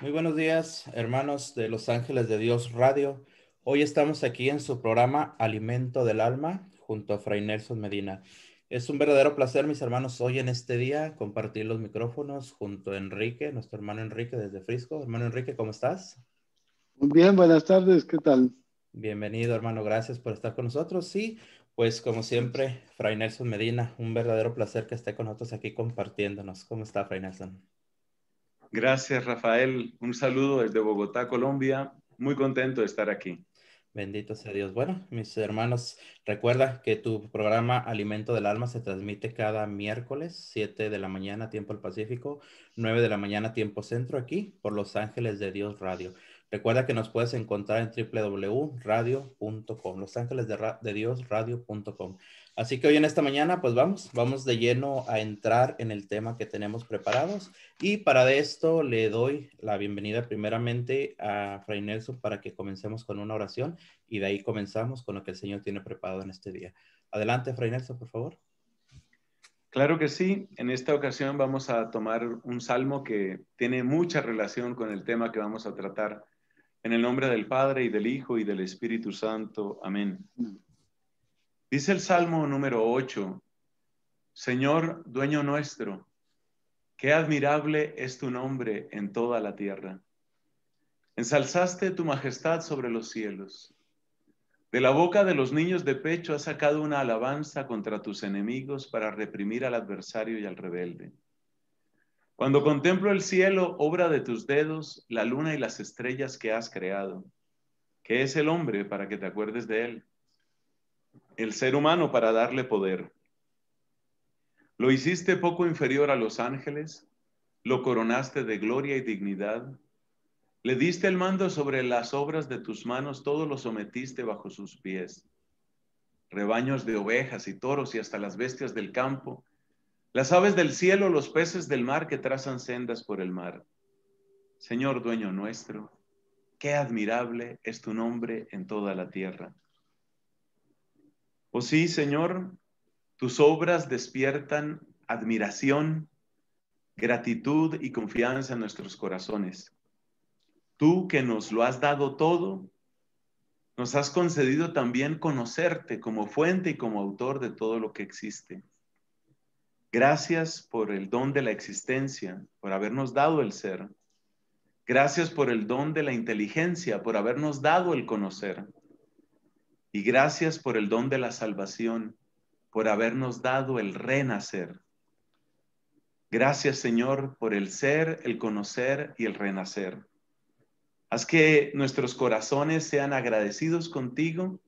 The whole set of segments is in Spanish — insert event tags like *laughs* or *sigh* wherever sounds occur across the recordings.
Muy buenos días, hermanos de Los Ángeles de Dios Radio. Hoy estamos aquí en su programa Alimento del Alma junto a Fray Nelson Medina. Es un verdadero placer, mis hermanos, hoy en este día compartir los micrófonos junto a Enrique, nuestro hermano Enrique desde Frisco. Hermano Enrique, ¿cómo estás? Muy bien, buenas tardes, ¿qué tal? Bienvenido, hermano, gracias por estar con nosotros. Sí, pues como siempre, Fray Nelson Medina, un verdadero placer que esté con nosotros aquí compartiéndonos. ¿Cómo está, Fray Nelson? Gracias, Rafael. Un saludo desde Bogotá, Colombia. Muy contento de estar aquí. Bendito sea Dios. Bueno, mis hermanos, recuerda que tu programa Alimento del Alma se transmite cada miércoles, 7 de la mañana, tiempo del Pacífico, 9 de la mañana, tiempo centro, aquí por Los Ángeles de Dios Radio. Recuerda que nos puedes encontrar en www.radio.com, Los Ángeles Dios Radio.com. Así que hoy en esta mañana, pues vamos, vamos de lleno a entrar en el tema que tenemos preparados. Y para esto le doy la bienvenida primeramente a Fray Nelson para que comencemos con una oración y de ahí comenzamos con lo que el Señor tiene preparado en este día. Adelante, Fray Nelson, por favor. Claro que sí. En esta ocasión vamos a tomar un salmo que tiene mucha relación con el tema que vamos a tratar. En el nombre del Padre y del Hijo y del Espíritu Santo. Amén. Mm. Dice el Salmo número 8, Señor, dueño nuestro, qué admirable es tu nombre en toda la tierra. Ensalzaste tu majestad sobre los cielos. De la boca de los niños de pecho has sacado una alabanza contra tus enemigos para reprimir al adversario y al rebelde. Cuando contemplo el cielo, obra de tus dedos, la luna y las estrellas que has creado, ¿qué es el hombre para que te acuerdes de él? el ser humano para darle poder. Lo hiciste poco inferior a los ángeles, lo coronaste de gloria y dignidad, le diste el mando sobre las obras de tus manos, todo lo sometiste bajo sus pies. Rebaños de ovejas y toros y hasta las bestias del campo, las aves del cielo, los peces del mar que trazan sendas por el mar. Señor dueño nuestro, qué admirable es tu nombre en toda la tierra. Oh sí, Señor, tus obras despiertan admiración, gratitud y confianza en nuestros corazones. Tú que nos lo has dado todo, nos has concedido también conocerte como fuente y como autor de todo lo que existe. Gracias por el don de la existencia, por habernos dado el ser. Gracias por el don de la inteligencia, por habernos dado el conocer. Y gracias por el don de la salvación, por habernos dado el renacer. Gracias, Señor, por el ser, el conocer y el renacer. Haz que nuestros corazones sean agradecidos contigo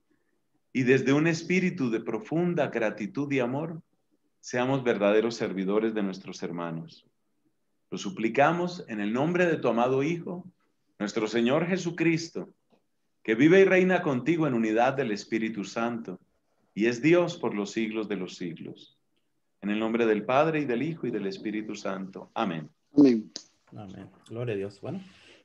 y desde un espíritu de profunda gratitud y amor, seamos verdaderos servidores de nuestros hermanos. Lo suplicamos en el nombre de tu amado Hijo, nuestro Señor Jesucristo que vive y reina contigo en unidad del Espíritu Santo, y es Dios por los siglos de los siglos. En el nombre del Padre y del Hijo y del Espíritu Santo. Amén. Amén. Gloria a Dios. Bueno,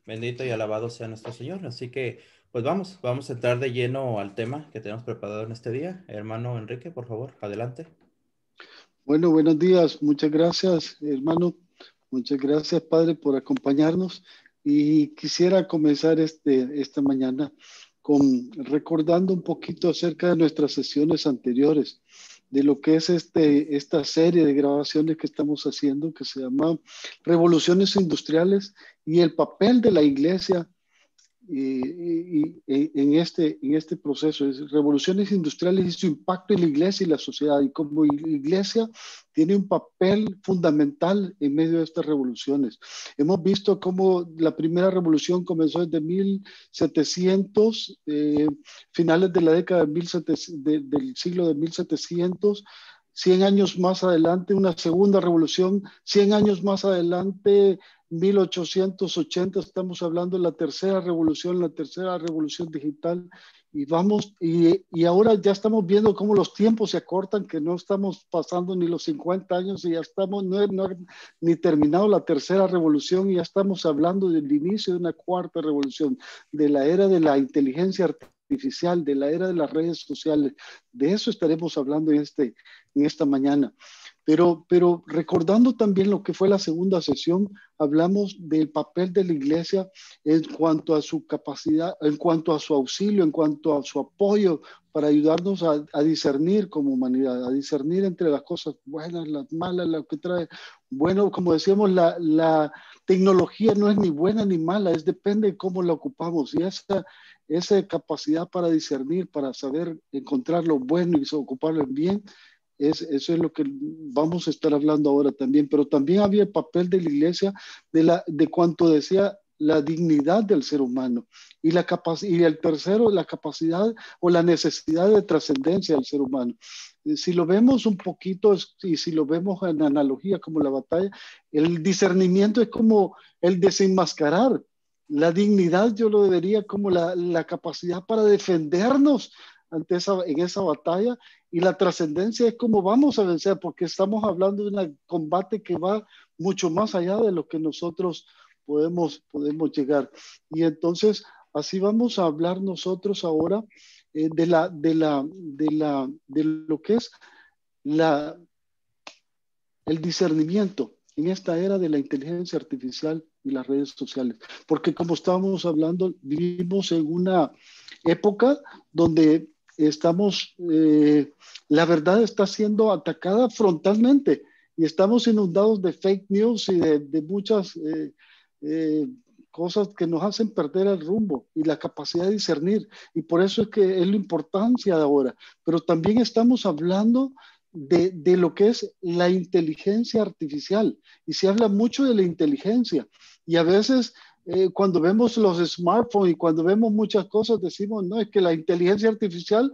bendito y alabado sea nuestro Señor. Así que, pues vamos, vamos a entrar de lleno al tema que tenemos preparado en este día. Hermano Enrique, por favor, adelante. Bueno, buenos días. Muchas gracias, hermano. Muchas gracias, Padre, por acompañarnos y quisiera comenzar este, esta mañana con recordando un poquito acerca de nuestras sesiones anteriores, de lo que es este, esta serie de grabaciones que estamos haciendo, que se llama Revoluciones Industriales y el papel de la iglesia y, en, este, en este proceso, de revoluciones industriales y su impacto en la iglesia y la sociedad, y como iglesia tiene un papel fundamental en medio de estas revoluciones. Hemos visto cómo la primera revolución comenzó desde 1700, eh, finales de la década de del siglo de 1700, 100 años más adelante una segunda revolución, 100 años más adelante 1880 estamos hablando de la tercera revolución, la tercera revolución digital y vamos y, ahora ya estamos viendo cómo los tiempos se acortan, que no estamos pasando ni los 50 años y ya estamos no, ni terminado la tercera revolución y ya estamos hablando del inicio de una cuarta revolución, de la era de la inteligencia artificial artificial, de la era de las redes sociales. De eso estaremos hablando en, este, en esta mañana. Pero, pero recordando también lo que fue la segunda sesión, hablamos del papel de la iglesia en cuanto a su capacidad, en cuanto a su auxilio, en cuanto a su apoyo para ayudarnos a, discernir como humanidad, a discernir entre las cosas buenas, las malas, las que trae. Bueno, como decíamos, la, tecnología no es ni buena ni mala, es depende de cómo la ocupamos. Y esa, esa capacidad para discernir, para saber encontrar lo bueno y ocuparlo bien, es, eso es lo que vamos a estar hablando ahora también. Pero también había el papel de la iglesia, de, la, de cuanto decía la dignidad del ser humano. Y, la y el tercero, la capacidad o la necesidad de trascendencia del ser humano. Eh, si lo vemos un poquito y si lo vemos en analogía como la batalla, el discernimiento es como el desenmascarar. La dignidad yo lo debería como la, la capacidad para defendernos ante esa, en esa batalla y la trascendencia es como vamos a vencer, porque estamos hablando de un combate que va mucho más allá de lo que nosotros podemos, podemos llegar. Y entonces Así vamos a hablar nosotros ahora eh, de, la, de, la, de, la, de lo que es la, el discernimiento en esta era de la inteligencia artificial y las redes sociales. Porque como estábamos hablando, vivimos en una época donde estamos, eh, la verdad está siendo atacada frontalmente y estamos inundados de fake news y de, muchas... Eh, cosas que nos hacen perder el rumbo y la capacidad de discernir. Y por eso es que es la importancia de ahora. Pero también estamos hablando de, de lo que es la inteligencia artificial. Y se habla mucho de la inteligencia. Y a veces eh, cuando vemos los smartphones y cuando vemos muchas cosas, decimos, no, es que la inteligencia artificial,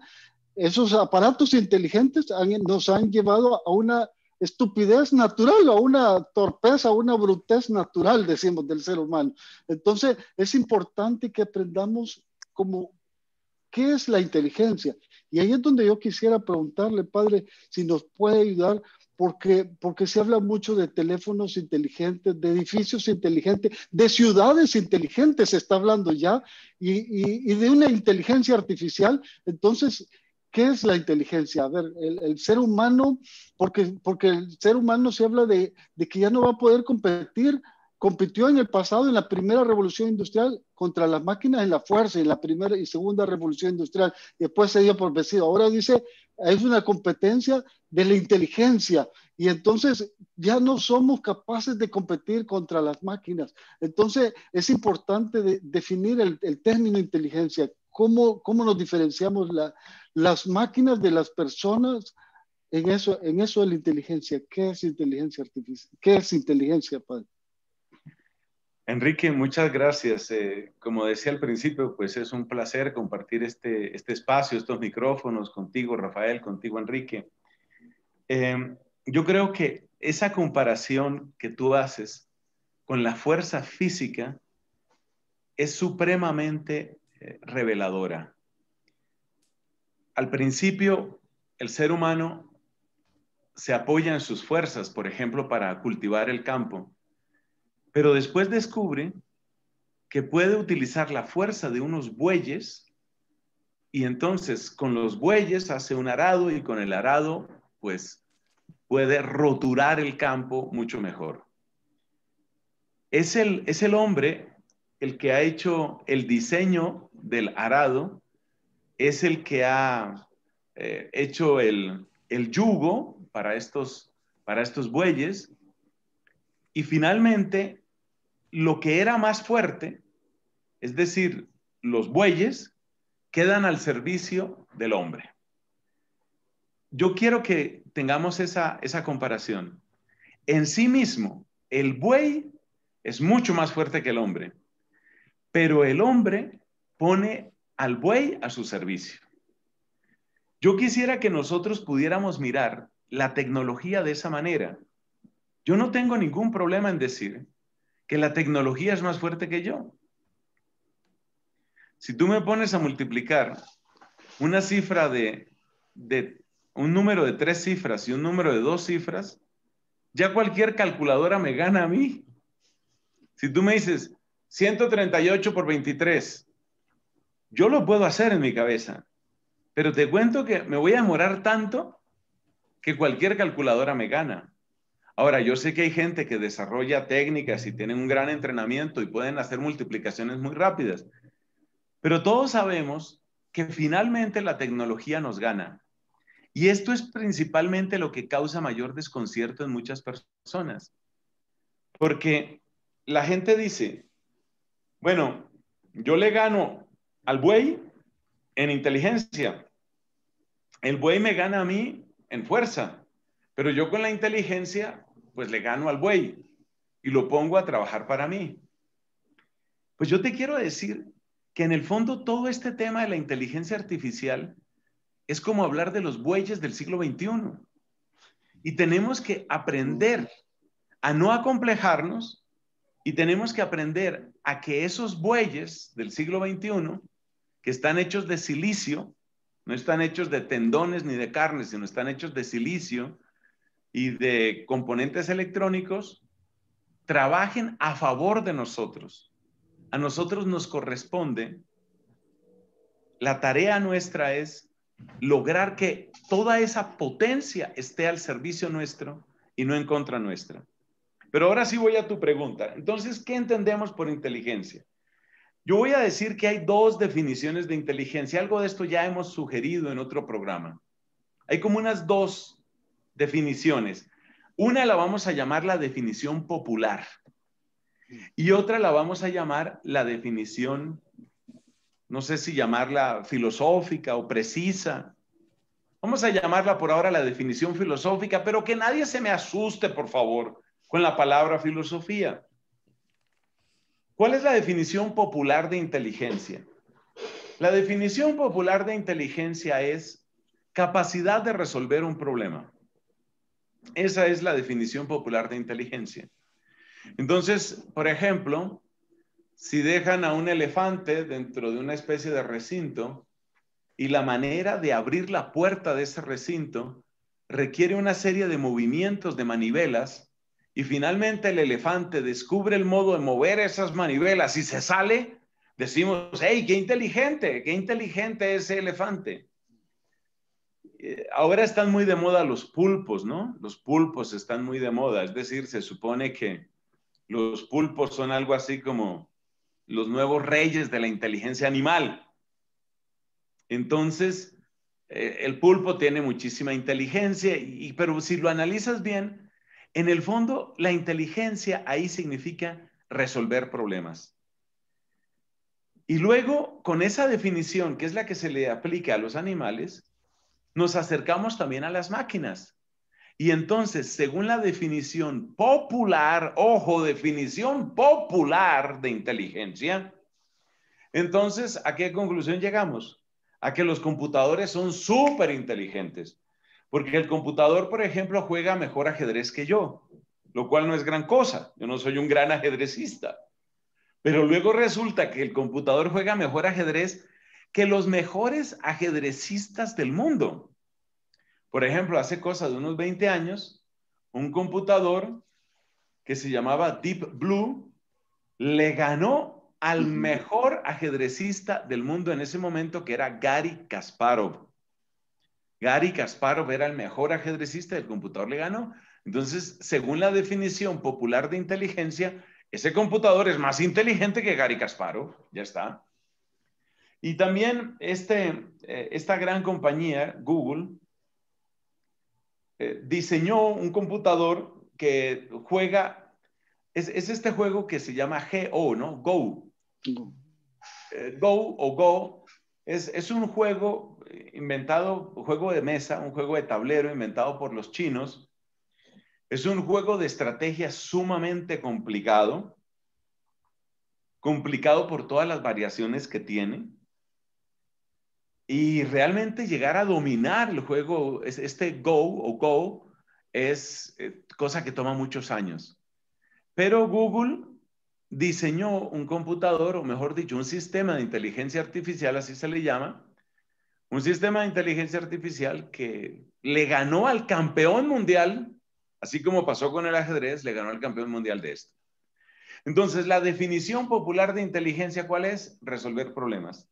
esos aparatos inteligentes nos han llevado a una estupidez natural o una torpeza, una brutez natural, decimos, del ser humano. Entonces, es importante que aprendamos como qué es la inteligencia. Y ahí es donde yo quisiera preguntarle, padre, si nos puede ayudar, porque, porque se habla mucho de teléfonos inteligentes, de edificios inteligentes, de ciudades inteligentes, se está hablando ya, y de una inteligencia artificial. Entonces, ¿Qué es la inteligencia? A ver, el, ser humano, porque, porque el ser humano se habla de, que ya no va a poder competir, compitió en el pasado, en la primera revolución industrial, contra las máquinas en la fuerza, en la primera y segunda revolución industrial, y después se dio por vencido. Ahora dice, es una competencia de la inteligencia, y entonces ya no somos capaces de competir contra las máquinas. Entonces es importante definir el, el término inteligencia ¿Cómo, nos diferenciamos la, las máquinas de las personas? En eso, en eso de la inteligencia, ¿qué es inteligencia artificial? ¿Qué es inteligencia, padre? Enrique, muchas gracias. Eh, como decía al principio, pues es un placer compartir este, este espacio, estos micrófonos contigo, Rafael, contigo, Enrique. Em, yo creo que esa comparación que tú haces con la fuerza física es supremamente reveladora. Al principio, el ser humano se apoya en sus fuerzas, por ejemplo, para cultivar el campo, pero después descubre que puede utilizar la fuerza de unos bueyes y entonces con los bueyes hace un arado y con el arado pues puede roturar el campo mucho mejor. Es el, es el hombre el que ha hecho el diseño del arado es el que ha eh, hecho el, yugo para estos, para estos bueyes. Y finalmente, lo que era más fuerte, es decir, los bueyes, quedan al servicio del hombre. Yo quiero que tengamos esa, esa comparación. En sí mismo, el buey es mucho más fuerte que el hombre, pero el hombre pone al buey a su servicio. Yo quisiera que nosotros pudiéramos mirar la tecnología de esa manera. Yo no tengo ningún problema en decir que la tecnología es más fuerte que yo. Si tú me pones a multiplicar una cifra de, un número de tres cifras y un número de dos cifras, ya cualquier calculadora me gana a mí. Si tú me dices 138 por 23, yo lo puedo hacer en mi cabeza, pero te cuento que me voy a demorar tanto que cualquier calculadora me gana. Ahora, yo sé que hay gente que desarrolla técnicas y tienen un gran entrenamiento y pueden hacer multiplicaciones muy rápidas, pero todos sabemos que finalmente la tecnología nos gana. Y esto es principalmente lo que causa mayor desconcierto en muchas personas. Porque la gente dice, bueno, yo le gano al buey en inteligencia. El buey me gana a mí en fuerza, pero yo con la inteligencia, pues le gano al buey y lo pongo a trabajar para mí. Pues yo te quiero decir que en el fondo todo este tema de la inteligencia artificial es como hablar de los bueyes del siglo XXI. Y tenemos que aprender a no acomplejarnos y tenemos que aprender a que esos bueyes del siglo XXI que están hechos de silicio, no están hechos de tendones ni de carne, sino están hechos de silicio y de componentes electrónicos, trabajen a favor de nosotros. A nosotros nos corresponde, la tarea nuestra es lograr que toda esa potencia esté al servicio nuestro y no en contra nuestra. Pero ahora sí voy a tu pregunta. Entonces, ¿qué entendemos por inteligencia? Yo voy a decir que hay dos definiciones de inteligencia. Algo de esto ya hemos sugerido en otro programa. Hay como unas dos definiciones. Una la vamos a llamar la definición popular y otra la vamos a llamar la definición, no sé si llamarla filosófica o precisa. Vamos a llamarla por ahora la definición filosófica, pero que nadie se me asuste, por favor, con la palabra filosofía. ¿Cuál es la definición popular de inteligencia? La definición popular de inteligencia es capacidad de resolver un problema. Esa es la definición popular de inteligencia. Entonces, por ejemplo, si dejan a un elefante dentro de una especie de recinto y la manera de abrir la puerta de ese recinto requiere una serie de movimientos de manivelas y finalmente el elefante descubre el modo de mover esas manivelas y se sale, decimos, hey, qué inteligente, qué inteligente ese elefante. Eh, ahora están muy de moda los pulpos, ¿no? Los pulpos están muy de moda, es decir, se supone que los pulpos son algo así como los nuevos reyes de la inteligencia animal. Entonces, eh, el pulpo tiene muchísima inteligencia, y, pero si lo analizas bien, en el fondo, la inteligencia ahí significa resolver problemas. Y luego, con esa definición, que es la que se le aplica a los animales, nos acercamos también a las máquinas. Y entonces, según la definición popular, ojo, definición popular de inteligencia, entonces, ¿a qué conclusión llegamos? A que los computadores son súper inteligentes. Porque el computador, por ejemplo, juega mejor ajedrez que yo, lo cual no es gran cosa. Yo no soy un gran ajedrecista. Pero luego resulta que el computador juega mejor ajedrez que los mejores ajedrecistas del mundo. Por ejemplo, hace cosas de unos 20 años, un computador que se llamaba Deep Blue le ganó al mejor ajedrecista del mundo en ese momento, que era Gary Kasparov. Gary Kasparov era el mejor ajedrecista del computador le ganó. Entonces, según la definición popular de inteligencia, ese computador es más inteligente que Gary Kasparov. Ya está. Y también este, eh, esta gran compañía, Google, eh, diseñó un computador que juega, es, este juego que se llama GO, ¿no? Go, Go eh, o Go es, un juego eh, inventado, un juego de mesa, un juego de tablero inventado por los chinos. Es un juego de estrategia sumamente complicado, complicado por todas las variaciones que tiene. Y realmente llegar a dominar el juego, este Go o Go, es eh, cosa que toma muchos años. Pero Google diseñó un computador, o mejor dicho, un sistema de inteligencia artificial, así se le llama, un sistema de inteligencia artificial que le ganó al campeón mundial, así como pasó con el ajedrez, le ganó al campeón mundial de esto. Entonces, la definición popular de inteligencia, ¿cuál es? Resolver problemas.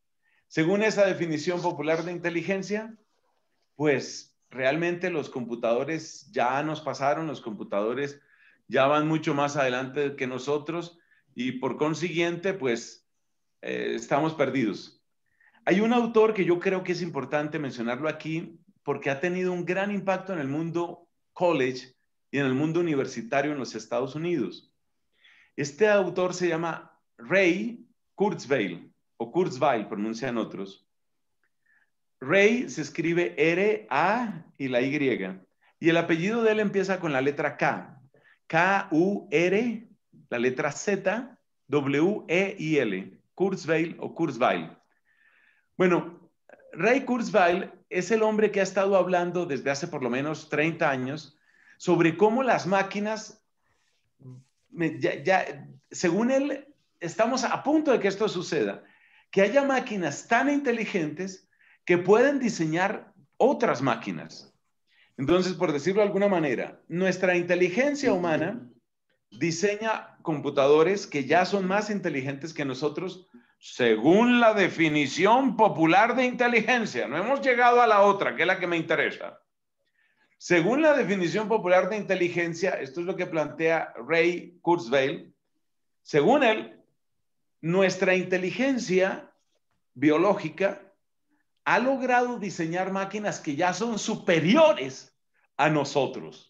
Según esa definición popular de inteligencia, pues realmente los computadores ya nos pasaron, los computadores ya van mucho más adelante que nosotros y por consiguiente, pues eh, estamos perdidos. Hay un autor que yo creo que es importante mencionarlo aquí porque ha tenido un gran impacto en el mundo college y en el mundo universitario en los Estados Unidos. Este autor se llama Ray Kurzweil o Kurzweil, pronuncian otros. Ray se escribe R, A y la Y. Y el apellido de él empieza con la letra K. K-U-R la letra Z, W, E i L, Kurzweil o Kurzweil. Bueno, Ray Kurzweil es el hombre que ha estado hablando desde hace por lo menos 30 años sobre cómo las máquinas, según él, estamos a punto de que esto suceda, que haya máquinas tan inteligentes que pueden diseñar otras máquinas. Entonces, por decirlo de alguna manera, nuestra inteligencia humana diseña computadores que ya son más inteligentes que nosotros según la definición popular de inteligencia. No hemos llegado a la otra, que es la que me interesa. Según la definición popular de inteligencia, esto es lo que plantea Ray Kurzweil, según él, nuestra inteligencia biológica ha logrado diseñar máquinas que ya son superiores a nosotros.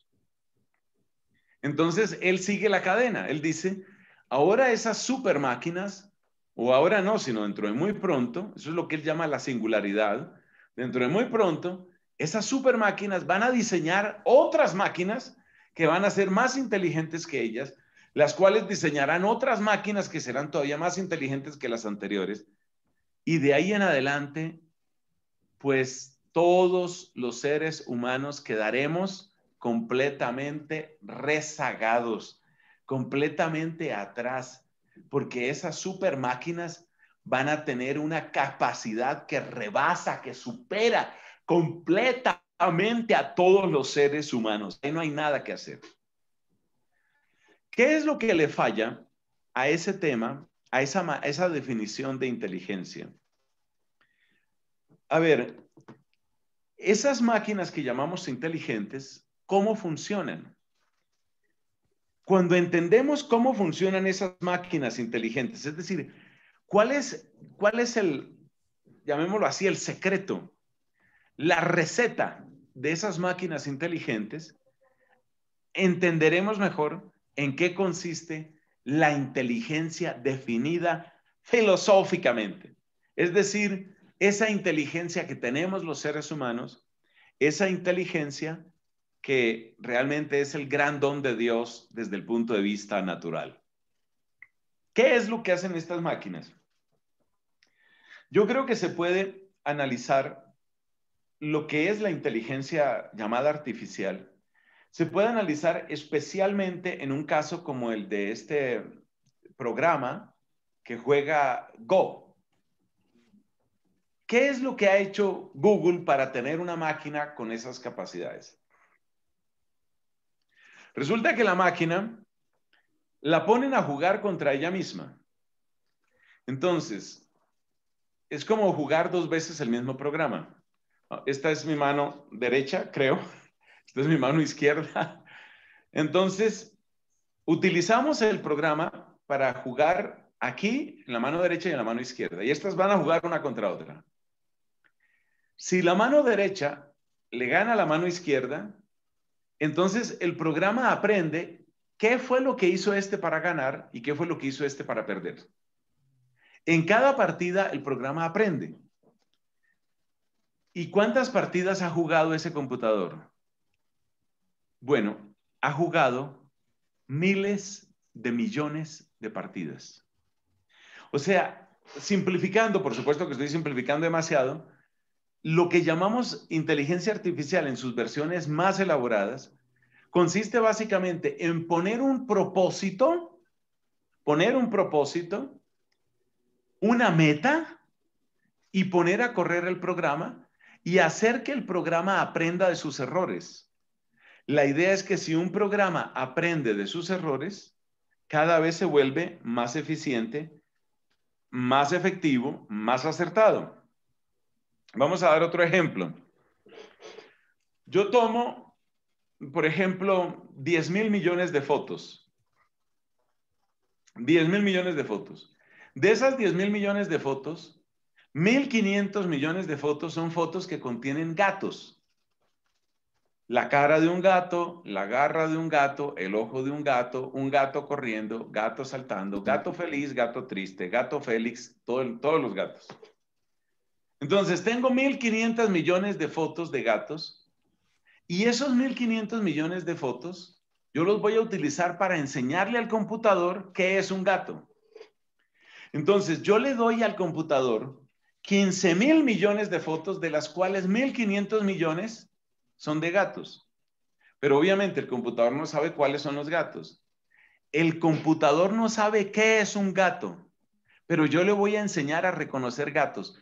Entonces, él sigue la cadena. Él dice, ahora esas super máquinas, o ahora no, sino dentro de muy pronto, eso es lo que él llama la singularidad, dentro de muy pronto, esas super máquinas van a diseñar otras máquinas que van a ser más inteligentes que ellas, las cuales diseñarán otras máquinas que serán todavía más inteligentes que las anteriores. Y de ahí en adelante, pues todos los seres humanos quedaremos completamente rezagados, completamente atrás, porque esas super máquinas van a tener una capacidad que rebasa, que supera completamente a todos los seres humanos. Ahí no hay nada que hacer. ¿Qué es lo que le falla a ese tema, a esa, a esa definición de inteligencia? A ver, esas máquinas que llamamos inteligentes cómo funcionan. Cuando entendemos cómo funcionan esas máquinas inteligentes, es decir, cuál es, cuál es el, llamémoslo así, el secreto, la receta de esas máquinas inteligentes, entenderemos mejor en qué consiste la inteligencia definida filosóficamente. Es decir, esa inteligencia que tenemos los seres humanos, esa inteligencia que realmente es el gran don de Dios desde el punto de vista natural. ¿Qué es lo que hacen estas máquinas? Yo creo que se puede analizar lo que es la inteligencia llamada artificial. Se puede analizar especialmente en un caso como el de este programa que juega Go. ¿Qué es lo que ha hecho Google para tener una máquina con esas capacidades? Resulta que la máquina la ponen a jugar contra ella misma. Entonces, es como jugar dos veces el mismo programa. Esta es mi mano derecha, creo. Esta es mi mano izquierda. Entonces, utilizamos el programa para jugar aquí, en la mano derecha y en la mano izquierda. Y estas van a jugar una contra otra. Si la mano derecha le gana a la mano izquierda, entonces, el programa aprende qué fue lo que hizo este para ganar y qué fue lo que hizo este para perder. En cada partida, el programa aprende. ¿Y cuántas partidas ha jugado ese computador? Bueno, ha jugado miles de millones de partidas. O sea, simplificando, por supuesto que estoy simplificando demasiado, lo que llamamos inteligencia artificial en sus versiones más elaboradas consiste básicamente en poner un propósito, poner un propósito, una meta y poner a correr el programa y hacer que el programa aprenda de sus errores. La idea es que si un programa aprende de sus errores, cada vez se vuelve más eficiente, más efectivo, más acertado. Vamos a dar otro ejemplo. Yo tomo, por ejemplo, 10 mil millones de fotos. 10 mil millones de fotos. De esas 10 mil millones de fotos, 1.500 millones de fotos son fotos que contienen gatos. La cara de un gato, la garra de un gato, el ojo de un gato, un gato corriendo, gato saltando, gato feliz, gato triste, gato Félix, todos los gatos. Entonces, tengo 1.500 millones de fotos de gatos y esos 1.500 millones de fotos yo los voy a utilizar para enseñarle al computador qué es un gato. Entonces, yo le doy al computador 15 mil millones de fotos, de las cuales 1.500 millones son de gatos. Pero obviamente el computador no sabe cuáles son los gatos. El computador no sabe qué es un gato, pero yo le voy a enseñar a reconocer gatos.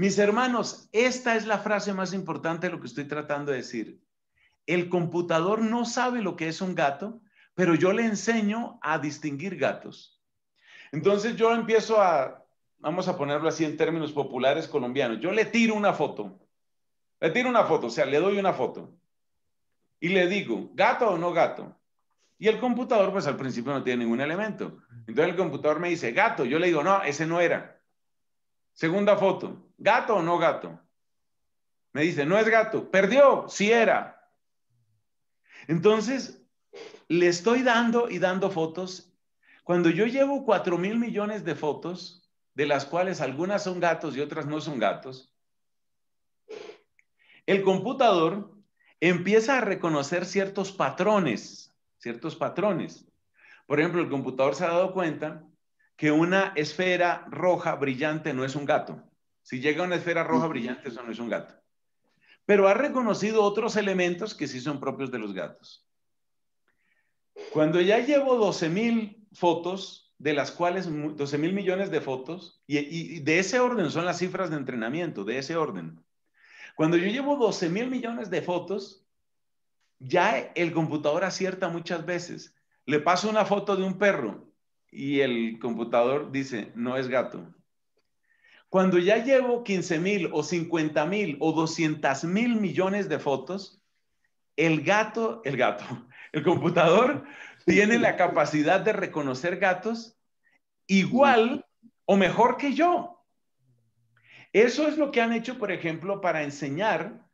Mis hermanos, esta es la frase más importante de lo que estoy tratando de decir. El computador no sabe lo que es un gato, pero yo le enseño a distinguir gatos. Entonces yo empiezo a, vamos a ponerlo así en términos populares colombianos, yo le tiro una foto, le tiro una foto, o sea, le doy una foto y le digo, gato o no gato. Y el computador, pues al principio no tiene ningún elemento. Entonces el computador me dice, gato, yo le digo, no, ese no era. Segunda foto, ¿Gato o no gato? Me dice, no es gato, perdió, si sí era. Entonces, le estoy dando y dando fotos. Cuando yo llevo 4 mil millones de fotos, de las cuales algunas son gatos y otras no son gatos, el computador empieza a reconocer ciertos patrones, ciertos patrones. Por ejemplo, el computador se ha dado cuenta que una esfera roja brillante no es un gato. Si llega una esfera roja brillante, eso no es un gato. Pero ha reconocido otros elementos que sí son propios de los gatos. Cuando ya llevo 12 mil fotos, de las cuales 12 mil millones de fotos, y, y, de ese orden son las cifras de entrenamiento, de ese orden. Cuando yo llevo 12 mil millones de fotos, ya el computador acierta muchas veces. Le paso una foto de un perro y el computador dice, no es gato. Cuando ya llevo 15 mil o 50 mil o 200 mil millones de fotos, el gato, el gato, *laughs* el computador tiene la capacidad de reconocer gatos igual o mejor que yo. Eso es lo que han hecho, por ejemplo, para enseñar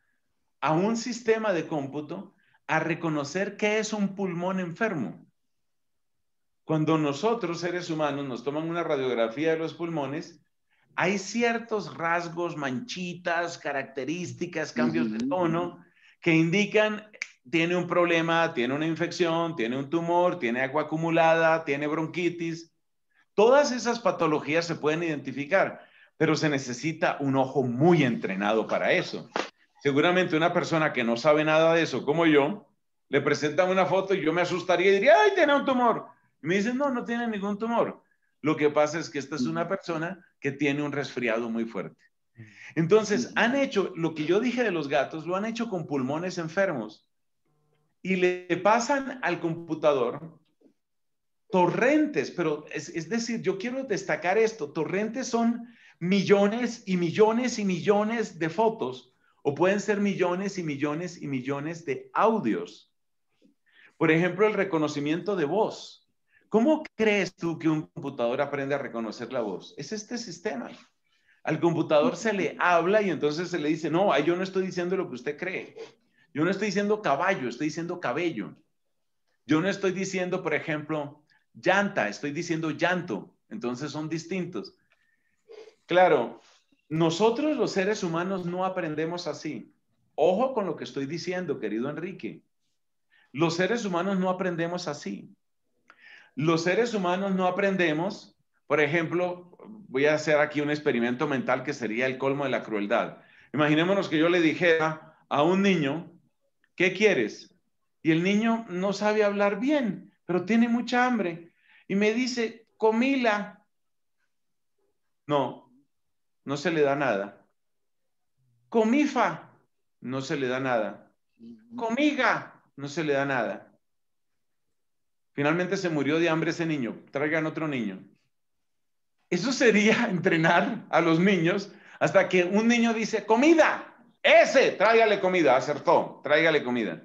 a un sistema de cómputo a reconocer qué es un pulmón enfermo. Cuando nosotros, seres humanos, nos toman una radiografía de los pulmones, hay ciertos rasgos, manchitas, características, cambios de tono que indican tiene un problema, tiene una infección, tiene un tumor, tiene agua acumulada, tiene bronquitis. Todas esas patologías se pueden identificar, pero se necesita un ojo muy entrenado para eso. Seguramente una persona que no sabe nada de eso, como yo, le presentan una foto y yo me asustaría y diría, ¡ay, tiene un tumor! me dicen, no, no tiene ningún tumor. Lo que pasa es que esta es una persona que tiene un resfriado muy fuerte. Mm. Entonces, han hecho lo que yo dije de los gatos, lo han hecho con pulmones enfermos y le pasan al computador torrentes, pero es, decir, yo quiero destacar esto, torrentes son millones y millones y millones de fotos o pueden ser millones y millones y millones de audios. Por ejemplo, el reconocimiento de voz. ¿Cómo crees tú que un computador aprende a reconocer la voz? Es este sistema. Al computador se le habla y entonces se le dice, no, yo no estoy diciendo lo que usted cree. Yo no estoy diciendo caballo, estoy diciendo cabello. Yo no estoy diciendo, por ejemplo, llanta, estoy diciendo llanto. Entonces son distintos. Claro, nosotros los seres humanos no aprendemos así. Ojo con lo que estoy diciendo, querido Enrique. Los seres humanos no aprendemos así. Los seres humanos no aprendemos, por ejemplo, voy a hacer aquí un experimento mental que sería el colmo de la crueldad. Imaginémonos que yo le dijera a un niño, ¿qué quieres? Y el niño no sabe hablar bien, pero tiene mucha hambre. Y me dice, comila. No, no se le da nada. Comifa, no se le da nada. Comiga, no se le da nada. Finalmente se murió de hambre ese niño, traigan otro niño. Eso sería *laughs* entrenar a los niños hasta que un niño dice, comida, ese, tráigale comida, acertó, tráigale comida.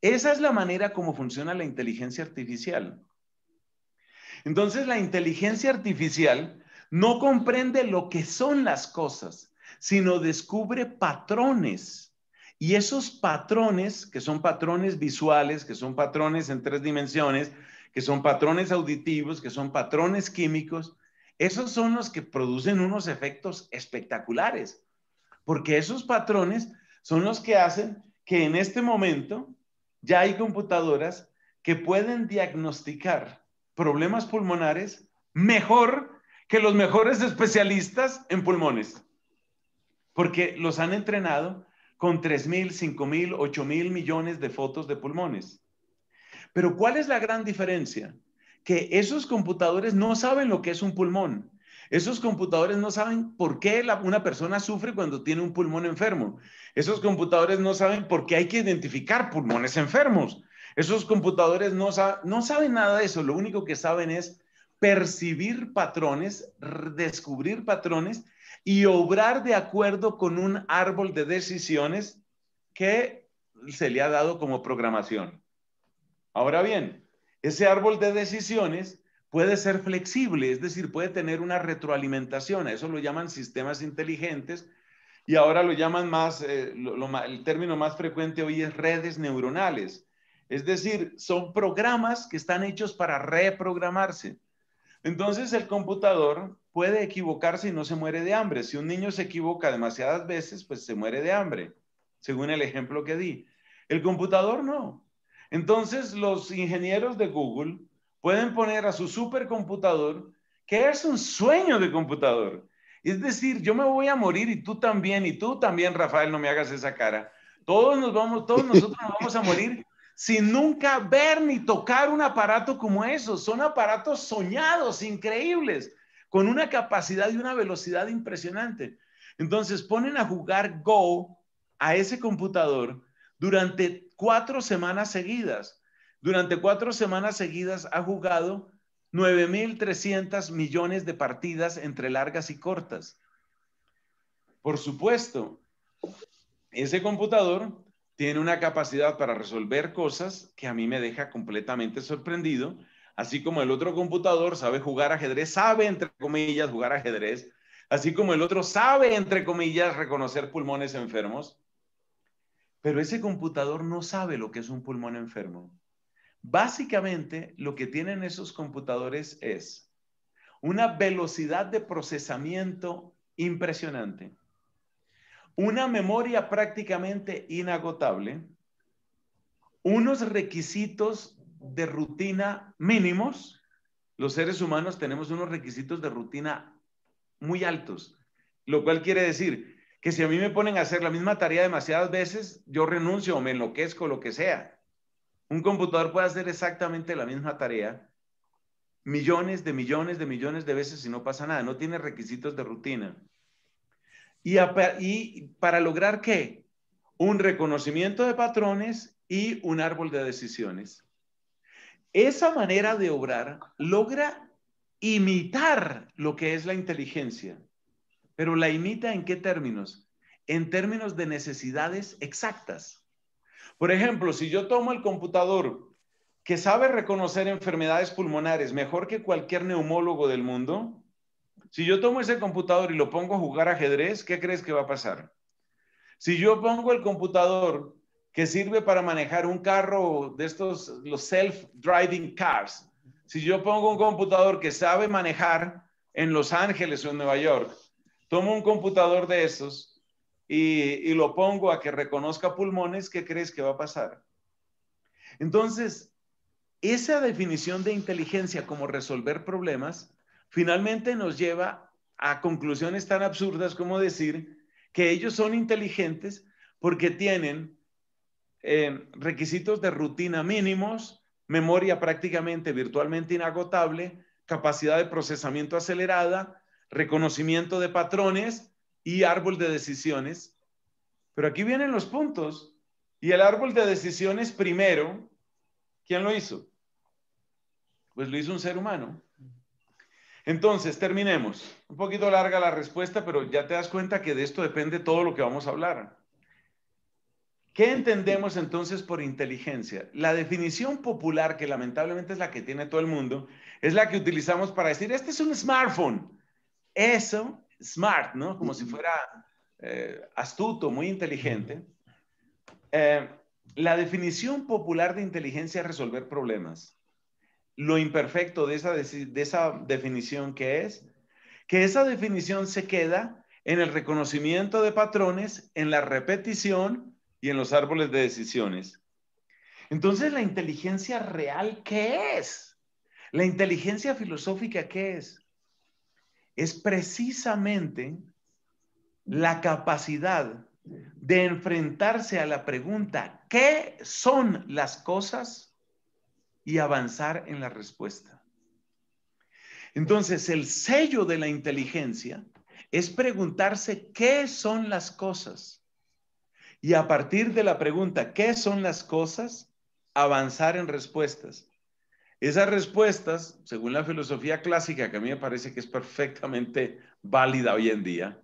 Esa es la manera como funciona la inteligencia artificial. Entonces la inteligencia artificial no comprende lo que son las cosas, sino descubre patrones y esos patrones, que son patrones visuales, que son patrones en tres dimensiones, que son patrones auditivos, que son patrones químicos, esos son los que producen unos efectos espectaculares, porque esos patrones son los que hacen que en este momento ya hay computadoras que pueden diagnosticar problemas pulmonares mejor que los mejores especialistas en pulmones, porque los han entrenado con 3.000, 5.000, 8.000 millones de fotos de pulmones. Pero ¿cuál es la gran diferencia? Que esos computadores no saben lo que es un pulmón. Esos computadores no saben por qué una persona sufre cuando tiene un pulmón enfermo. Esos computadores no saben por qué hay que identificar pulmones enfermos. Esos computadores no saben nada de eso. Lo único que saben es percibir patrones, descubrir patrones y obrar de acuerdo con un árbol de decisiones que se le ha dado como programación. Ahora bien, ese árbol de decisiones puede ser flexible, es decir, puede tener una retroalimentación, a eso lo llaman sistemas inteligentes y ahora lo llaman más, eh, el término más frecuente hoy es redes neuronales, es decir, son programas que están hechos para reprogramarse. Entonces el computador puede equivocarse y no se muere de hambre. Si un niño se equivoca demasiadas veces, pues se muere de hambre, según el ejemplo que di. El computador no. Entonces los ingenieros de Google pueden poner a su supercomputador, que es un sueño de computador. Es decir, yo me voy a morir y tú también, y tú también, Rafael, no me hagas esa cara. Todos nos vamos, todos nosotros nos vamos a morir sin nunca ver ni tocar un aparato como eso. Son aparatos soñados, increíbles, con una capacidad y una velocidad impresionante. Entonces ponen a jugar Go a ese computador durante cuatro semanas seguidas. Durante cuatro semanas seguidas ha jugado 9.300 millones de partidas entre largas y cortas. Por supuesto, ese computador tiene una capacidad para resolver cosas que a mí me deja completamente sorprendido, así como el otro computador sabe jugar ajedrez, sabe, entre comillas, jugar ajedrez, así como el otro sabe, entre comillas, reconocer pulmones enfermos, pero ese computador no sabe lo que es un pulmón enfermo. Básicamente, lo que tienen esos computadores es una velocidad de procesamiento impresionante una memoria prácticamente inagotable, unos requisitos de rutina mínimos. Los seres humanos tenemos unos requisitos de rutina muy altos, lo cual quiere decir que si a mí me ponen a hacer la misma tarea demasiadas veces, yo renuncio o me enloquezco, lo que sea. Un computador puede hacer exactamente la misma tarea millones de millones de millones de veces y no pasa nada, no tiene requisitos de rutina y, para lograr qué? Un reconocimiento de patrones y un árbol de decisiones. Esa manera de obrar logra imitar lo que es la inteligencia, pero la imita en qué términos? En términos de necesidades exactas. Por ejemplo, si yo tomo el computador que sabe reconocer enfermedades pulmonares mejor que cualquier neumólogo del mundo, si yo tomo ese computador y lo pongo a jugar ajedrez, ¿qué crees que va a pasar? Si yo pongo el computador que sirve para manejar un carro de estos, los self-driving cars, si yo pongo un computador que sabe manejar en Los Ángeles o en Nueva York, tomo un computador de esos y, y lo pongo a que reconozca pulmones, ¿qué crees que va a pasar? Entonces, esa definición de inteligencia como resolver problemas finalmente nos lleva a conclusiones tan absurdas como decir que ellos son inteligentes porque tienen eh, requisitos de rutina mínimos, memoria prácticamente virtualmente inagotable, capacidad de procesamiento acelerada, reconocimiento de patrones y árbol de decisiones. Pero aquí vienen los puntos. Y el árbol de decisiones primero, ¿quién lo hizo? Pues lo hizo un ser humano. Entonces, terminemos. Un poquito larga la respuesta, pero ya te das cuenta que de esto depende todo lo que vamos a hablar. ¿Qué entendemos entonces por inteligencia? La definición popular, que lamentablemente es la que tiene todo el mundo, es la que utilizamos para decir, este es un smartphone. Eso, smart, ¿no? Como si fuera eh, astuto, muy inteligente. Eh, la definición popular de inteligencia es resolver problemas lo imperfecto de esa, de esa definición que es, que esa definición se queda en el reconocimiento de patrones, en la repetición y en los árboles de decisiones. Entonces, ¿la inteligencia real qué es? ¿La inteligencia filosófica qué es? Es precisamente la capacidad de enfrentarse a la pregunta, ¿qué son las cosas? y avanzar en la respuesta. Entonces, el sello de la inteligencia es preguntarse qué son las cosas. Y a partir de la pregunta, ¿qué son las cosas? Avanzar en respuestas. Esas respuestas, según la filosofía clásica, que a mí me parece que es perfectamente válida hoy en día,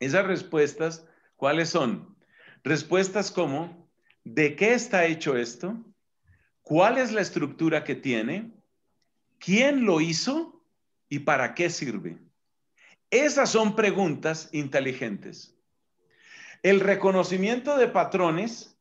esas respuestas, ¿cuáles son? Respuestas como, ¿de qué está hecho esto? cuál es la estructura que tiene, quién lo hizo y para qué sirve. Esas son preguntas inteligentes. El reconocimiento de patrones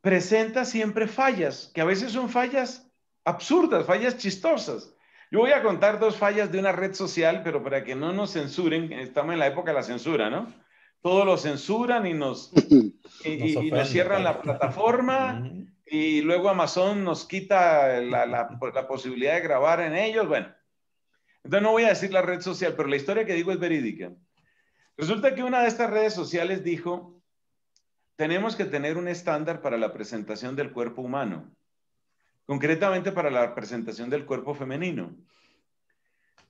presenta siempre fallas, que a veces son fallas absurdas, fallas chistosas. Yo voy a contar dos fallas de una red social, pero para que no nos censuren, estamos en la época de la censura, ¿no? Todos lo censuran y nos, *laughs* y nos cierran la plataforma y luego Amazon nos quita la, posibilidad de grabar en ellos. Bueno, entonces no voy a decir la red social, pero la historia que digo es verídica. Resulta que una de estas redes sociales dijo, tenemos que tener un estándar para la presentación del cuerpo humano, concretamente para la presentación del cuerpo femenino.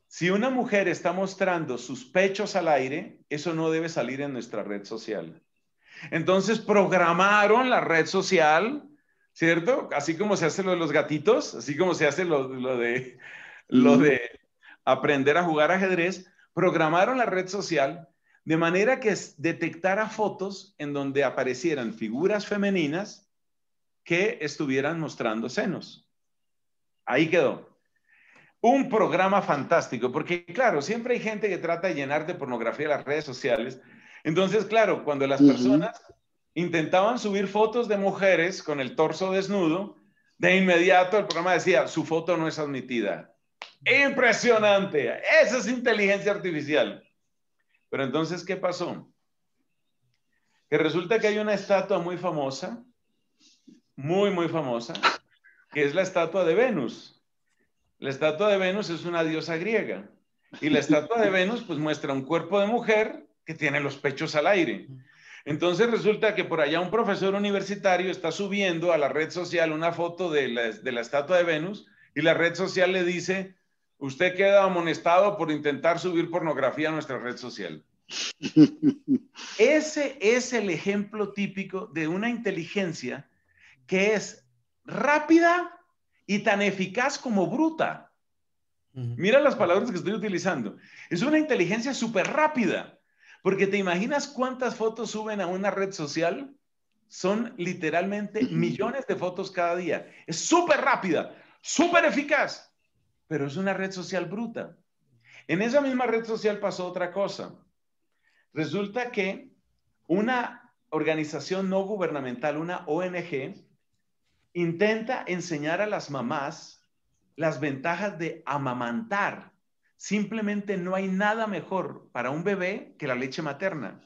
Si una mujer está mostrando sus pechos al aire, eso no debe salir en nuestra red social. Entonces programaron la red social ¿cierto? Así como se hace lo de los gatitos, así como se hace lo, de, lo de aprender a jugar ajedrez, programaron la red social de manera que detectara fotos en donde aparecieran figuras femeninas que estuvieran mostrando senos. Ahí quedó. Un programa fantástico, porque claro, siempre hay gente que trata de llenar de pornografía las redes sociales. Entonces, claro, cuando las personas intentaban subir fotos de mujeres con el torso desnudo, de inmediato el programa decía, su foto no es admitida. Impresionante, esa es inteligencia artificial. Pero entonces, ¿qué pasó? Que resulta que hay una estatua muy famosa, muy, muy famosa, que es la estatua de Venus. La estatua de Venus es una diosa griega. Y la estatua de Venus, pues muestra un cuerpo de mujer que tiene los pechos al aire. Entonces resulta que por allá un profesor universitario está subiendo a la red social una foto de la, estatua de Venus y la red social le dice, usted queda amonestado por intentar subir pornografía a nuestra red social. *laughs* Ese es el ejemplo típico de una inteligencia que es rápida y tan eficaz como bruta. Mira las palabras que estoy utilizando. Es una inteligencia súper rápida porque te imaginas cuántas fotos suben a una red social. Son literalmente millones de fotos cada día. Es súper rápida, súper eficaz, pero es una red social bruta. En esa misma red social pasó otra cosa. Resulta que una organización no gubernamental, una ONG, intenta enseñar a las mamás las ventajas de amamantar. Simplemente no hay nada mejor para un bebé que la leche materna.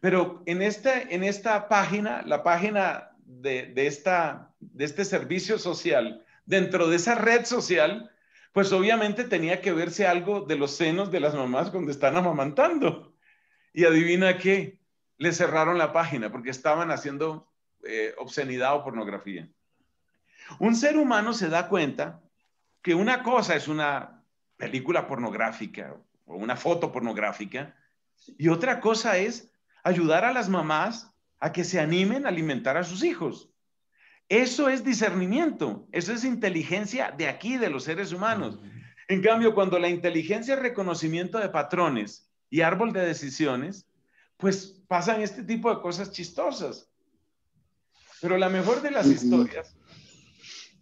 Pero en esta, en esta página, la página de, de, esta, de este servicio social, dentro de esa red social, pues obviamente tenía que verse algo de los senos de las mamás cuando están amamantando. Y adivina qué, le cerraron la página porque estaban haciendo eh, obscenidad o pornografía. Un ser humano se da cuenta que una cosa es una película pornográfica o una foto pornográfica. Y otra cosa es ayudar a las mamás a que se animen a alimentar a sus hijos. Eso es discernimiento, eso es inteligencia de aquí, de los seres humanos. En cambio, cuando la inteligencia es reconocimiento de patrones y árbol de decisiones, pues pasan este tipo de cosas chistosas. Pero la mejor de las historias,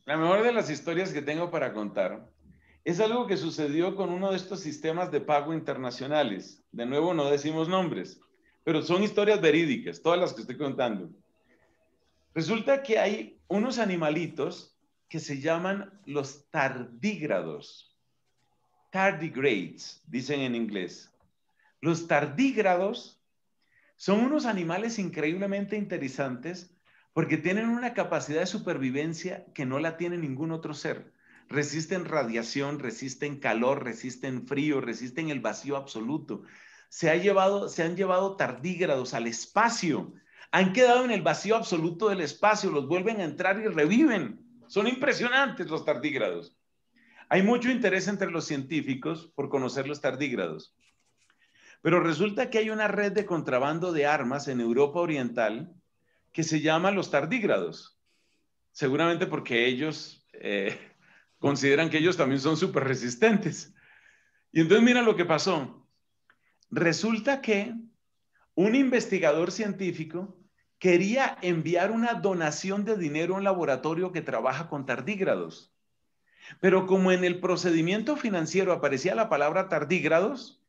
la mejor de las historias que tengo para contar es algo que sucedió con uno de estos sistemas de pago internacionales. De nuevo, no decimos nombres, pero son historias verídicas, todas las que estoy contando. Resulta que hay unos animalitos que se llaman los tardígrados. Tardigrades, dicen en inglés. Los tardígrados son unos animales increíblemente interesantes porque tienen una capacidad de supervivencia que no la tiene ningún otro ser resisten radiación, resisten calor, resisten frío, resisten el vacío absoluto. Se, ha llevado, se han llevado tardígrados al espacio, han quedado en el vacío absoluto del espacio, los vuelven a entrar y reviven. Son impresionantes los tardígrados. Hay mucho interés entre los científicos por conocer los tardígrados. Pero resulta que hay una red de contrabando de armas en Europa Oriental que se llama los tardígrados. Seguramente porque ellos eh, consideran que ellos también son súper resistentes. Y entonces mira lo que pasó. Resulta que un investigador científico quería enviar una donación de dinero a un laboratorio que trabaja con tardígrados. Pero como en el procedimiento financiero aparecía la palabra tardígrados,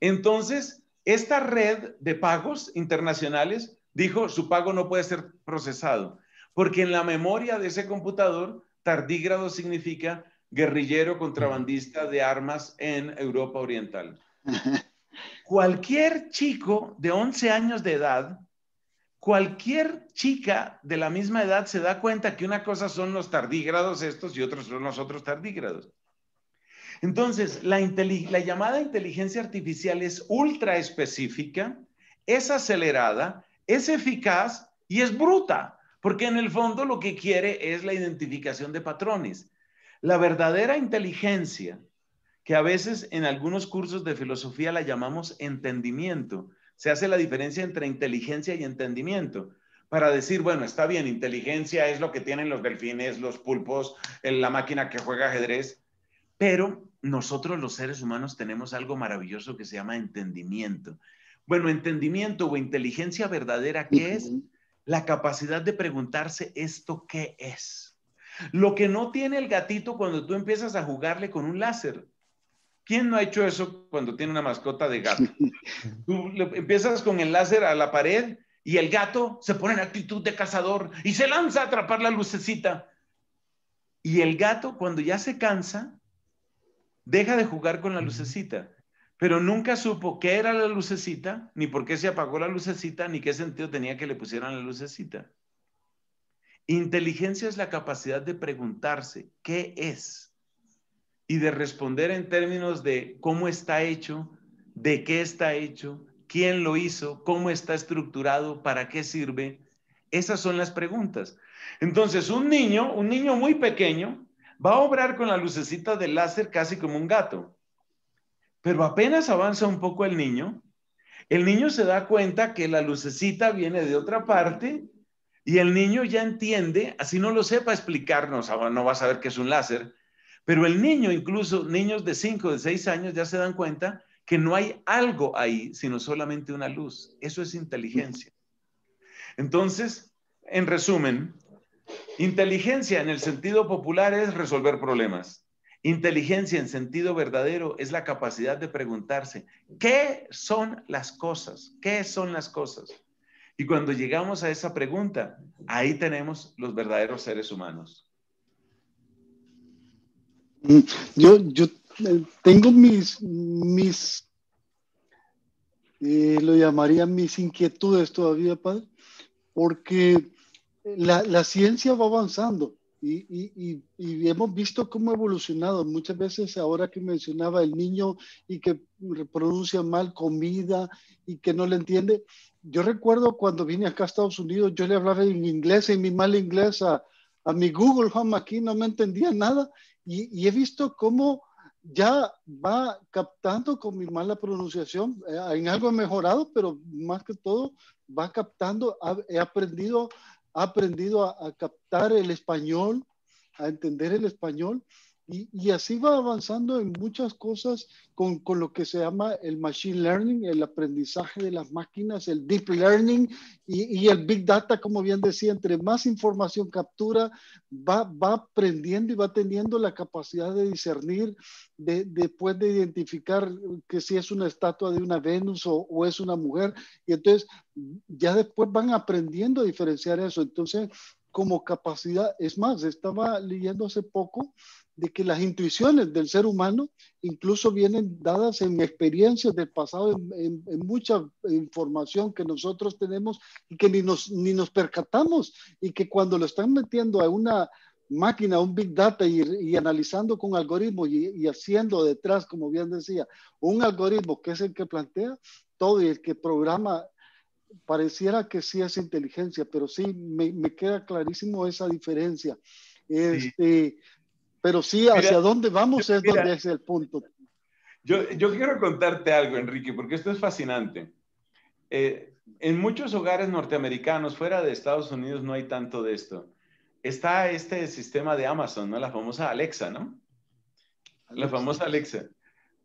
entonces esta red de pagos internacionales dijo, su pago no puede ser procesado, porque en la memoria de ese computador Tardígrado significa guerrillero contrabandista de armas en Europa Oriental. *laughs* Cualquier chico de 11 años de edad, cualquier chica de la misma edad se da cuenta que una cosa son los tardígrados estos y otros son los otros tardígrados. Entonces, la, la llamada inteligencia artificial es ultra específica, es acelerada, es eficaz y es bruta porque en el fondo lo que quiere es la identificación de patrones. La verdadera inteligencia, que a veces en algunos cursos de filosofía la llamamos entendimiento, se hace la diferencia entre inteligencia y entendimiento para decir, bueno, está bien, inteligencia es lo que tienen los delfines, los pulpos, la máquina que juega ajedrez, pero nosotros los seres humanos tenemos algo maravilloso que se llama entendimiento. Bueno, entendimiento o inteligencia verdadera, ¿qué es? la capacidad de preguntarse esto qué es. Lo que no tiene el gatito cuando tú empiezas a jugarle con un láser. ¿Quién no ha hecho eso cuando tiene una mascota de gato? *laughs* Tú empiezas con el láser a la pared y el gato se pone en actitud de cazador y se lanza a atrapar la lucecita. Y el gato cuando ya se cansa, deja de jugar con la lucecita pero nunca supo qué era la lucecita, ni por qué se apagó la lucecita, ni qué sentido tenía que le pusieran la lucecita. Inteligencia es la capacidad de preguntarse qué es y de responder en términos de cómo está hecho, de qué está hecho, quién lo hizo, cómo está estructurado, para qué sirve. Esas son las preguntas. Entonces, un niño, un niño muy pequeño, va a obrar con la lucecita del láser casi como un gato. Pero apenas avanza un poco el niño, el niño se da cuenta que la lucecita viene de otra parte y el niño ya entiende, así no lo sepa explicarnos, no va a saber qué es un láser, pero el niño, incluso niños de 5, de 6 años, ya se dan cuenta que no hay algo ahí, sino solamente una luz. Eso es inteligencia. Entonces, en resumen, inteligencia en el sentido popular es resolver problemas. Inteligencia en sentido verdadero es la capacidad de preguntarse, ¿qué son las cosas? ¿Qué son las cosas? Y cuando llegamos a esa pregunta, ahí tenemos los verdaderos seres humanos. Mm, yo, eh, tengo mis, mis eh, lo llamaría mis inquietudes todavía, padre, porque la, la ciencia va avanzando y, hemos visto cómo ha evolucionado. Muchas veces ahora que mencionaba el niño y que pronuncia mal comida y que no le entiende. Yo recuerdo cuando vine acá a Estados Unidos, yo le hablaba en inglés, y mi mal inglés a, mi Google Home aquí, no me entendía nada. Y, y, he visto cómo ya va captando con mi mala pronunciación, eh, en algo he mejorado, pero más que todo va captando, he aprendido ha aprendido a, a captar el español, a entender el español y, así va avanzando en muchas cosas con, lo que se llama el machine learning, el aprendizaje de las máquinas, el deep learning y, el big data, como bien decía, entre más información captura, va, aprendiendo y va teniendo la capacidad de discernir, después de identificar que si es una estatua de una Venus o, o es una mujer. Y entonces ya después van aprendiendo a diferenciar eso. Entonces, como capacidad, es más, estaba leyendo hace poco de que las intuiciones del ser humano incluso vienen dadas en experiencias del pasado, en, mucha información que nosotros tenemos y que ni nos, percatamos y que cuando lo están metiendo a una máquina, un big data y, analizando con algoritmos y, haciendo detrás, como bien decía, un algoritmo que es el que plantea todo y el que programa pareciera que sí es inteligencia, pero sí me, queda clarísimo esa diferencia. Este, pero sí hacia dónde vamos es donde es el punto. Yo, quiero contarte algo, Enrique, porque esto es fascinante. Eh, en muchos hogares norteamericanos, fuera de Estados Unidos, no hay tanto de esto. Está este sistema de Amazon, ¿no? La famosa Alexa, ¿no? La famosa Alexa.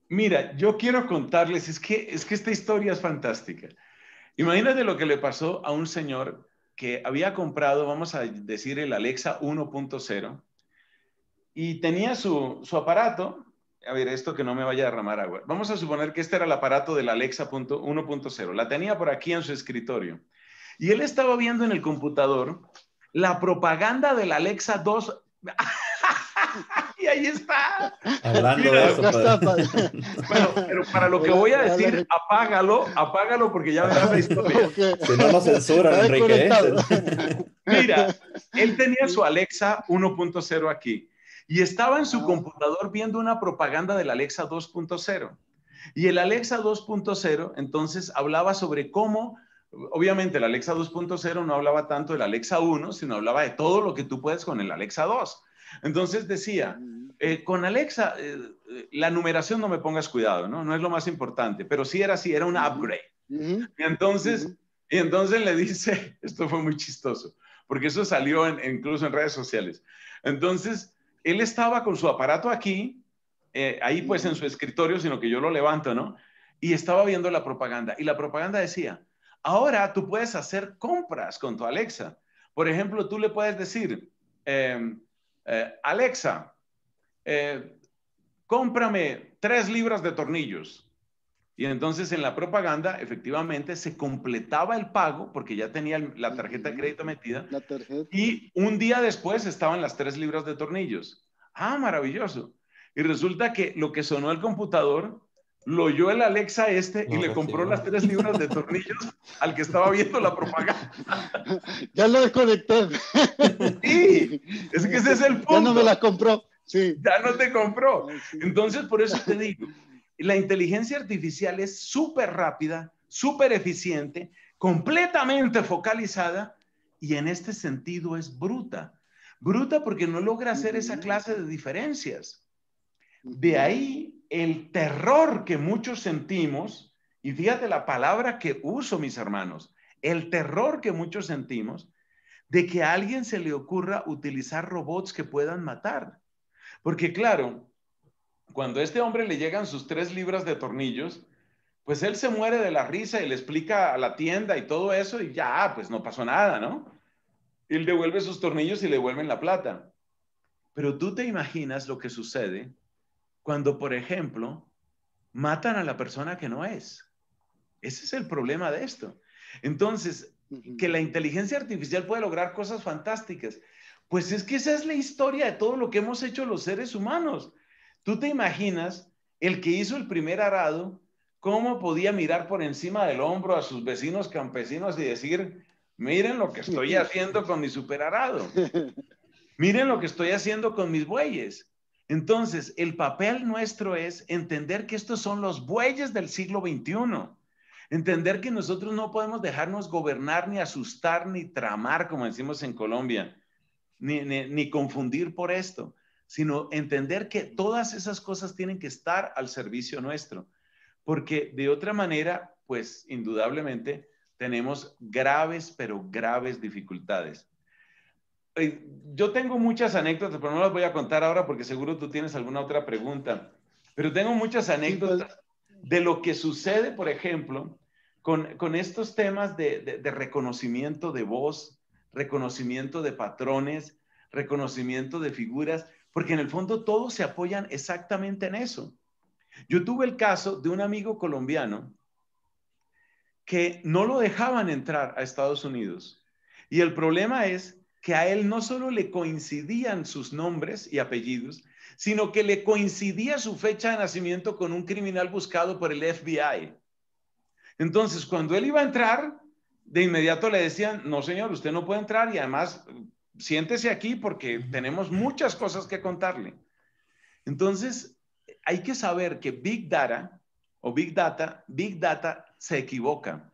Mira, yo quiero contarles, es que, es que esta historia es fantástica. Imagínate lo que le pasó a un señor que había comprado, vamos a decir, el Alexa 1.0 y tenía su, aparato. A ver, esto que no me vaya a derramar agua. Vamos a suponer que este era el aparato del Alexa 1.0. La tenía por aquí en su escritorio. Y él estaba viendo en el computador la propaganda de la Alexa 2. *laughs* y ahí está. Hablando de eso, bueno, pero para lo que voy a decir, apágalo, apágalo porque ya verás la historia. no nos censuran, Enrique. ¿eh? Mira, él tenía su Alexa 1.0 aquí y estaba en su computador viendo una propaganda del Alexa 2.0. Y el Alexa 2.0 entonces hablaba sobre cómo, obviamente el Alexa 2.0 no hablaba tanto del Alexa 1, sino hablaba de todo lo que tú puedes con el Alexa 2. Entonces decía, eh, con Alexa, eh, eh, la numeración no me pongas cuidado, ¿no? No es lo más importante, pero sí era así, era un upgrade. Y entonces, entonces le dice, *laughs* esto fue muy chistoso, porque eso salió incluso en redes sociales. Entonces él estaba con su aparato aquí, eh, ahí pues en su escritorio, sino que yo lo levanto, ¿no? Y estaba viendo la propaganda. Y la propaganda decía, ahora tú puedes hacer compras con tu Alexa. Por ejemplo, tú le puedes decir, em, eh, Alexa, eh, cómprame tres libras de tornillos. Y entonces en la propaganda efectivamente se completaba el pago porque ya tenía la tarjeta de crédito metida. Y un día después estaban las tres libras de tornillos. Ah, maravilloso. Y resulta que lo que sonó el computador lo oyó el Alexa este y le compró las tres libras de tornillos al que estaba viendo la propaganda. *laughs* Ya lo desconecté. Sí, es que ese es el punto. Ya no me las compró. Sí. Ya no te compró. Entonces, por eso te digo, la inteligencia artificial es súper rápida, súper eficiente, completamente focalizada y en este sentido es bruta. Bruta porque no logra hacer esa clase de diferencias. De ahí el terror que muchos sentimos, y fíjate la palabra que uso, mis hermanos, el terror que muchos sentimos de que a alguien se le ocurra utilizar robots que puedan matar. Porque claro, cuando a este hombre le llegan sus tres libras de tornillos, pues él se muere de la risa y le explica a la tienda y todo eso y ya, pues no pasó nada, ¿no? Él devuelve sus tornillos y le devuelven la plata. Pero tú te imaginas lo que sucede cuando, por ejemplo, matan a la persona que no es. Ese es el problema de esto. Entonces, que la inteligencia artificial puede lograr cosas fantásticas. Pues es que esa es la historia de todo lo que hemos hecho los seres humanos. ¿Tú te imaginas el que hizo el primer arado, cómo podía mirar por encima del hombro a sus vecinos campesinos y decir, miren lo que estoy *laughs* haciendo con mi superarado, miren lo que estoy haciendo con mis bueyes? Entonces, el papel nuestro es entender que estos son los bueyes del siglo XXI. Entender que nosotros no podemos dejarnos gobernar, ni asustar, ni tramar, como decimos en Colombia, ni confundir por esto sino entender que todas esas cosas tienen que estar al servicio nuestro, porque de otra manera, pues indudablemente tenemos graves, pero graves dificultades. Eh, yo tengo muchas anécdotas, pero no las voy a contar ahora porque seguro tú tienes alguna otra pregunta, pero tengo muchas pues. anécdotas de lo que sucede, por ejemplo, con, estos temas de reconocimiento de voz, reconocimiento de patrones, reconocimiento de figuras porque en el fondo todos se apoyan exactamente en eso. Yo tuve el caso de un amigo colombiano que no lo dejaban entrar a Estados Unidos. Y el problema es que a él no solo le coincidían sus nombres y apellidos, sino que le coincidía su fecha de nacimiento con un criminal buscado por el FBI. Entonces, cuando él iba a entrar, de inmediato le decían, no señor, usted no puede entrar y además siéntese aquí porque tenemos muchas cosas que contarle. Entonces, hay que saber que Big Data o Big Data, Big Data se equivoca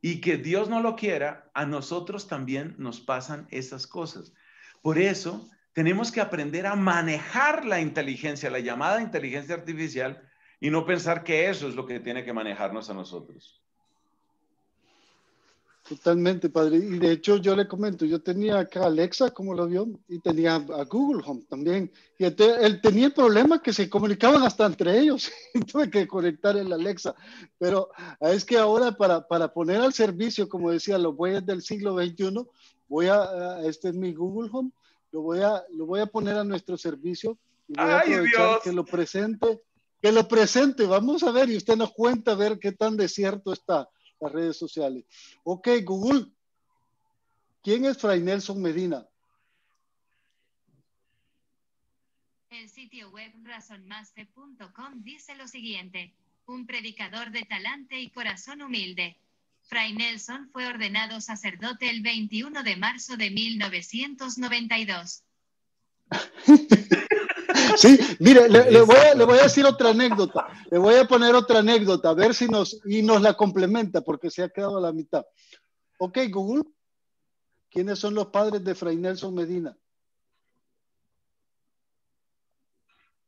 y que Dios no lo quiera, a nosotros también nos pasan esas cosas. Por eso tenemos que aprender a manejar la inteligencia, la llamada inteligencia artificial, y no pensar que eso es lo que tiene que manejarnos a nosotros. Totalmente, padre. Y de hecho yo le comento, yo tenía acá Alexa como lo vio y tenía a Google Home también. Y él tenía el problema que se comunicaban hasta entre ellos. *laughs* Tuve que conectar el Alexa. Pero ah, es que ahora para, para poner al servicio, como decía, los bueyes del siglo XXI, voy a, este es mi Google Home, lo voy a, lo voy a poner a nuestro servicio. Y voy a Dios! Que lo presente, que lo presente. Vamos a ver y usted nos cuenta a ver qué tan desierto está redes sociales. Ok, Google, ¿quién es Fray Nelson Medina? El sitio web razonmaster.com dice lo siguiente, un predicador de talante y corazón humilde. Fray Nelson fue ordenado sacerdote el 21 de marzo de 1992. *laughs* Sí, mire, le, voy a, decir otra anécdota. Le voy a poner otra anécdota, a ver si nos, y nos la complementa, porque se ha quedado a la mitad. Ok, Google, ¿quiénes son los padres de Fray Nelson Medina?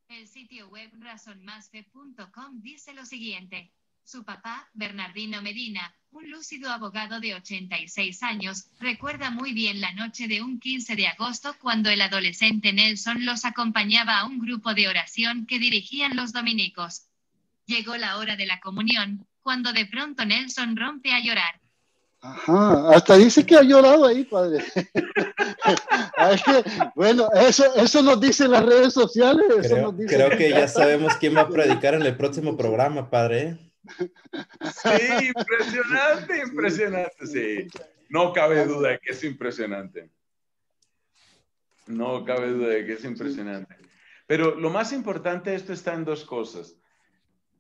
El sitio web razonmasfe.com dice lo siguiente. Su papá, Bernardino Medina, un lúcido abogado de 86 años, recuerda muy bien la noche de un 15 de agosto cuando el adolescente Nelson los acompañaba a un grupo de oración que dirigían los dominicos. Llegó la hora de la comunión, cuando de pronto Nelson rompe a llorar. Ajá, hasta dice que ha llorado ahí, padre. *laughs* que, bueno, eso, eso nos dicen las redes sociales. Creo, creo que ya sabemos quién va a predicar en el próximo programa, padre. Sí, impresionante, impresionante, sí. No cabe duda que es impresionante. No cabe duda de que es impresionante. Pero lo más importante de esto está en dos cosas.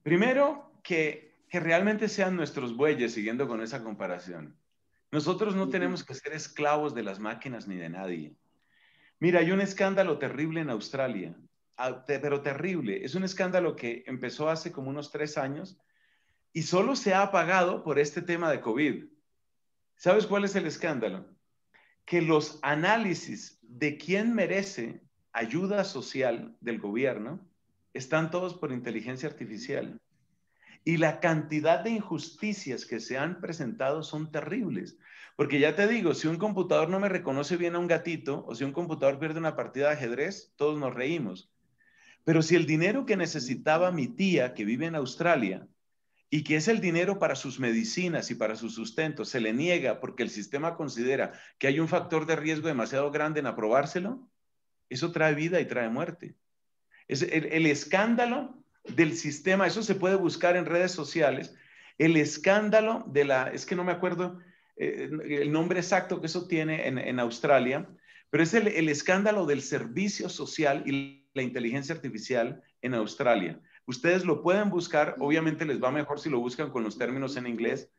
Primero, que, que realmente sean nuestros bueyes, siguiendo con esa comparación. Nosotros no tenemos que ser esclavos de las máquinas ni de nadie. Mira, hay un escándalo terrible en Australia, ah, pero terrible. Es un escándalo que empezó hace como unos tres años y solo se ha apagado por este tema de COVID. ¿Sabes cuál es el escándalo? Que los análisis de quién merece ayuda social del gobierno están todos por inteligencia artificial. Y la cantidad de injusticias que se han presentado son terribles. Porque ya te digo, si un computador no me reconoce bien a un gatito o si un computador pierde una partida de ajedrez, todos nos reímos. Pero si el dinero que necesitaba mi tía que vive en Australia y que es el dinero para sus medicinas y para su sustento, se le niega porque el sistema considera que hay un factor de riesgo demasiado grande en aprobárselo, eso trae vida y trae muerte. Es el, escándalo del sistema, eso se puede buscar en redes sociales, el escándalo de la, es que no me acuerdo eh, el nombre exacto que eso tiene en, Australia, pero es el escándalo del servicio social y la inteligencia artificial en Australia. Ustedes lo pueden buscar, obviamente les va mejor si lo buscan con los términos en inglés,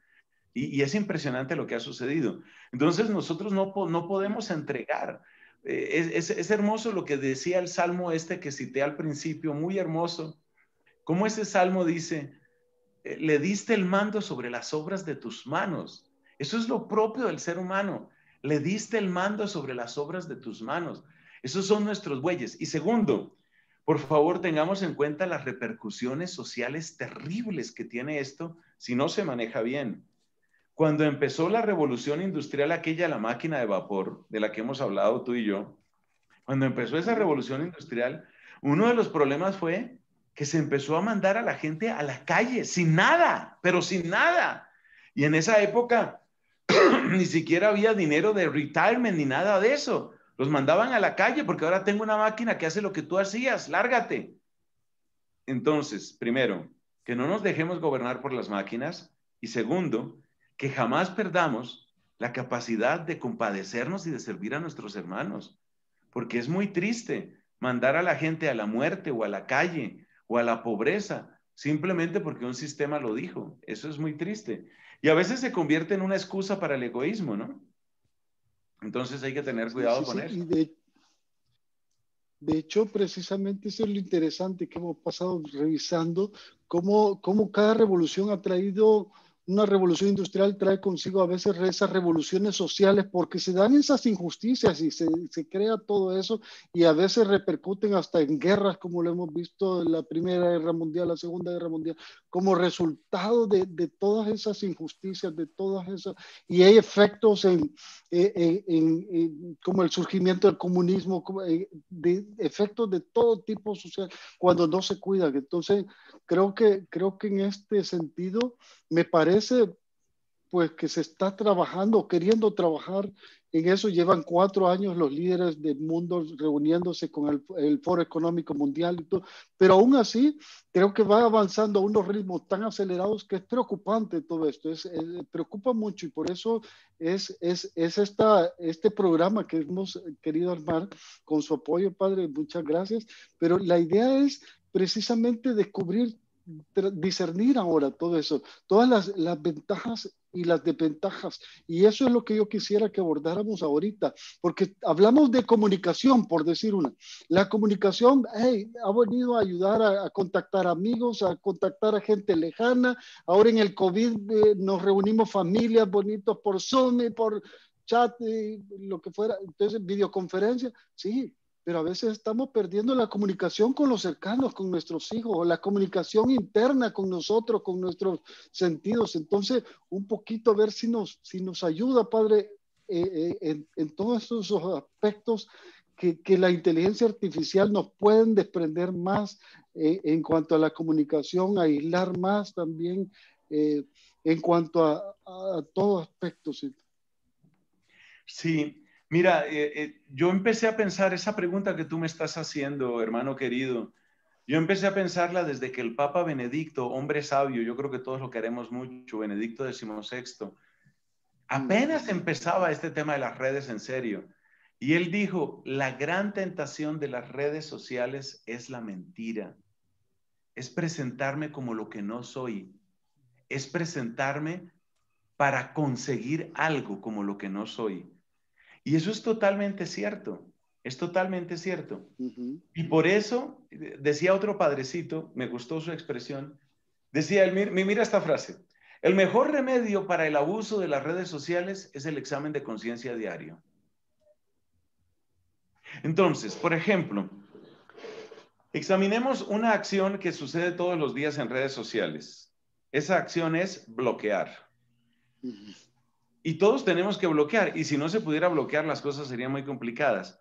y, es impresionante lo que ha sucedido. Entonces nosotros no, no podemos entregar. Eh, es, hermoso lo que decía el salmo este que cité al principio, muy hermoso. Como ese salmo dice? Eh, le diste el mando sobre las obras de tus manos. Eso es lo propio del ser humano. Le diste el mando sobre las obras de tus manos. Esos son nuestros bueyes. Y segundo, por favor, tengamos en cuenta las repercusiones sociales terribles que tiene esto si no se maneja bien. Cuando empezó la revolución industrial, aquella la máquina de vapor de la que hemos hablado tú y yo, cuando empezó esa revolución industrial, uno de los problemas fue que se empezó a mandar a la gente a la calle sin nada, pero sin nada. Y en esa época *clears throat* ni siquiera había dinero de retirement ni nada de eso. Los mandaban a la calle porque ahora tengo una máquina que hace lo que tú hacías, lárgate. Entonces, primero, que no nos dejemos gobernar por las máquinas y segundo, que jamás perdamos la capacidad de compadecernos y de servir a nuestros hermanos, porque es muy triste mandar a la gente a la muerte o a la calle o a la pobreza simplemente porque un sistema lo dijo. Eso es muy triste. Y a veces se convierte en una excusa para el egoísmo, ¿no? Entonces hay que tener cuidado con eso. De, hecho, precisamente eso es lo interesante que hemos pasado revisando, cómo cada revolución ha traído una revolución industrial trae consigo a veces esas revoluciones sociales porque se dan esas injusticias y se, se, crea todo eso y a veces repercuten hasta en guerras como lo hemos visto en la Primera Guerra Mundial, la Segunda Guerra Mundial, como resultado de, de todas esas injusticias, de todas esas, y hay efectos en, eh, eh, en, en, como el surgimiento del comunismo, eh, de efectos de todo tipo social cuando no se cuidan. Entonces, creo que, creo que en este sentido me parece parece pues que se está trabajando, queriendo trabajar en eso. Llevan cuatro años los líderes del mundo reuniéndose con el, Foro Económico Mundial, pero aún así creo que va avanzando a unos ritmos tan acelerados que es preocupante todo esto, es preocupa mucho y por eso es, es, es esta, este programa que hemos querido armar con su apoyo, padre, muchas gracias, pero la idea es precisamente descubrir discernir ahora todo eso, todas las, ventajas y las desventajas. Y eso es lo que yo quisiera que abordáramos ahorita, porque hablamos de comunicación, por decir una. La comunicación ha venido a ayudar a, contactar amigos, a contactar a gente lejana. Ahora en el COVID eh, nos reunimos familias bonitos por Zoom, y por chat, lo que fuera. Entonces, videoconferencia, sí, pero a veces estamos perdiendo la comunicación con los cercanos, con nuestros hijos, la comunicación interna con nosotros, con nuestros sentidos. Entonces, un poquito a ver si nos, si nos ayuda, Padre, eh, eh, en, todos esos aspectos que, que, la inteligencia artificial nos pueden desprender más eh, en cuanto a la comunicación, aislar más también en cuanto a, a, los todos aspectos. Sí, Mira, eh, eh, yo empecé a pensar esa pregunta que tú me estás haciendo, hermano querido. Yo empecé a pensarla desde que el Papa Benedicto, hombre sabio, yo creo que todos lo queremos mucho, Benedicto XVI, apenas mm. empezaba este tema de las redes en serio. Y él dijo, la gran tentación de las redes sociales es la mentira, es presentarme como lo que no soy, es presentarme para conseguir algo como lo que no soy. Y eso es totalmente cierto, es totalmente cierto. Y por eso, eh, decía otro padrecito, me gustó su expresión, decía él, mira esta frase, el mejor remedio para el abuso de las redes sociales es el examen de conciencia diario. Entonces, por ejemplo, examinemos una acción que sucede todos los días en redes sociales. Esa acción es bloquear. Y todos tenemos que bloquear. Y si no se pudiera bloquear, las cosas serían muy complicadas.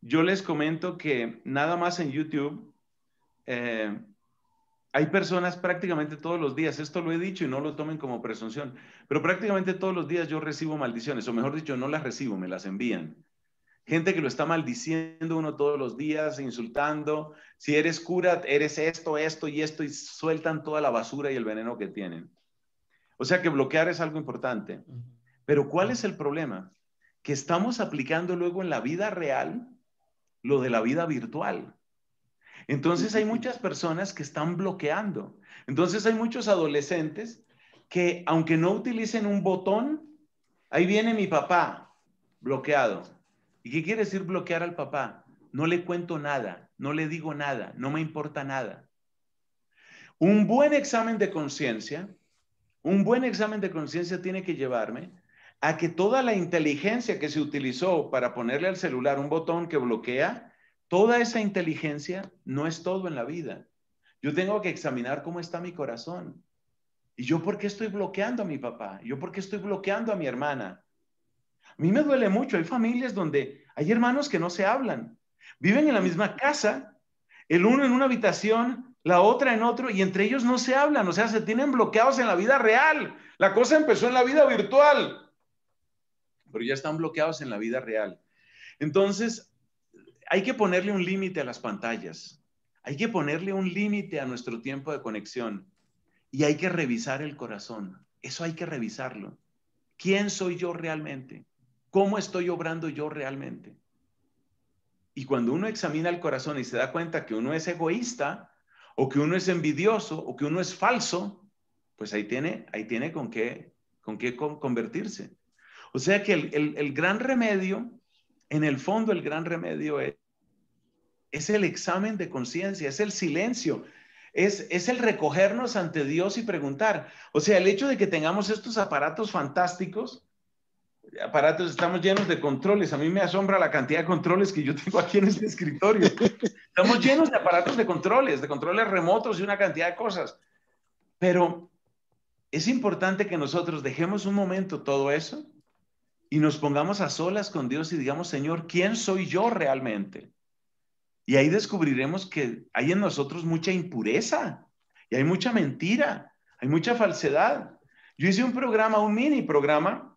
Yo les comento que nada más en YouTube eh, hay personas prácticamente todos los días, esto lo he dicho y no lo tomen como presunción, pero prácticamente todos los días yo recibo maldiciones, o mejor dicho, no las recibo, me las envían. Gente que lo está maldiciendo uno todos los días, insultando, si eres cura, eres esto, esto y esto, y sueltan toda la basura y el veneno que tienen. O sea que bloquear es algo importante. Pero ¿cuál es el problema? Que estamos aplicando luego en la vida real lo de la vida virtual. Entonces hay muchas personas que están bloqueando. Entonces hay muchos adolescentes que aunque no utilicen un botón, ahí viene mi papá bloqueado. ¿Y qué quiere decir bloquear al papá? No le cuento nada, no le digo nada, no me importa nada. Un buen examen de conciencia, un buen examen de conciencia tiene que llevarme a que toda la inteligencia que se utilizó para ponerle al celular un botón que bloquea, toda esa inteligencia no es todo en la vida. Yo tengo que examinar cómo está mi corazón. ¿Y yo por qué estoy bloqueando a mi papá? ¿Yo por qué estoy bloqueando a mi hermana? A mí me duele mucho. Hay familias donde hay hermanos que no se hablan. Viven en la misma casa, el uno en una habitación, la otra en otro, y entre ellos no se hablan. O sea, se tienen bloqueados en la vida real. La cosa empezó en la vida virtual pero ya están bloqueados en la vida real. Entonces, hay que ponerle un límite a las pantallas, hay que ponerle un límite a nuestro tiempo de conexión y hay que revisar el corazón. Eso hay que revisarlo. ¿Quién soy yo realmente? ¿Cómo estoy obrando yo realmente? Y cuando uno examina el corazón y se da cuenta que uno es egoísta, o que uno es envidioso, o que uno es falso, pues ahí tiene, ahí tiene con qué, con qué convertirse. O sea que el, el, gran remedio, en el fondo el gran remedio es, es el examen de conciencia, es el silencio, es, es, el recogernos ante Dios y preguntar. O sea, el hecho de que tengamos estos aparatos fantásticos, aparatos, estamos llenos de controles. A mí me asombra la cantidad de controles que yo tengo aquí en este escritorio. Estamos llenos de aparatos de controles, de controles remotos y una cantidad de cosas. Pero es importante que nosotros dejemos un momento todo eso y nos pongamos a solas con Dios y digamos, Señor, ¿quién soy yo realmente? Y ahí descubriremos que hay en nosotros mucha impureza y hay mucha mentira, hay mucha falsedad. Yo hice un programa, un mini programa,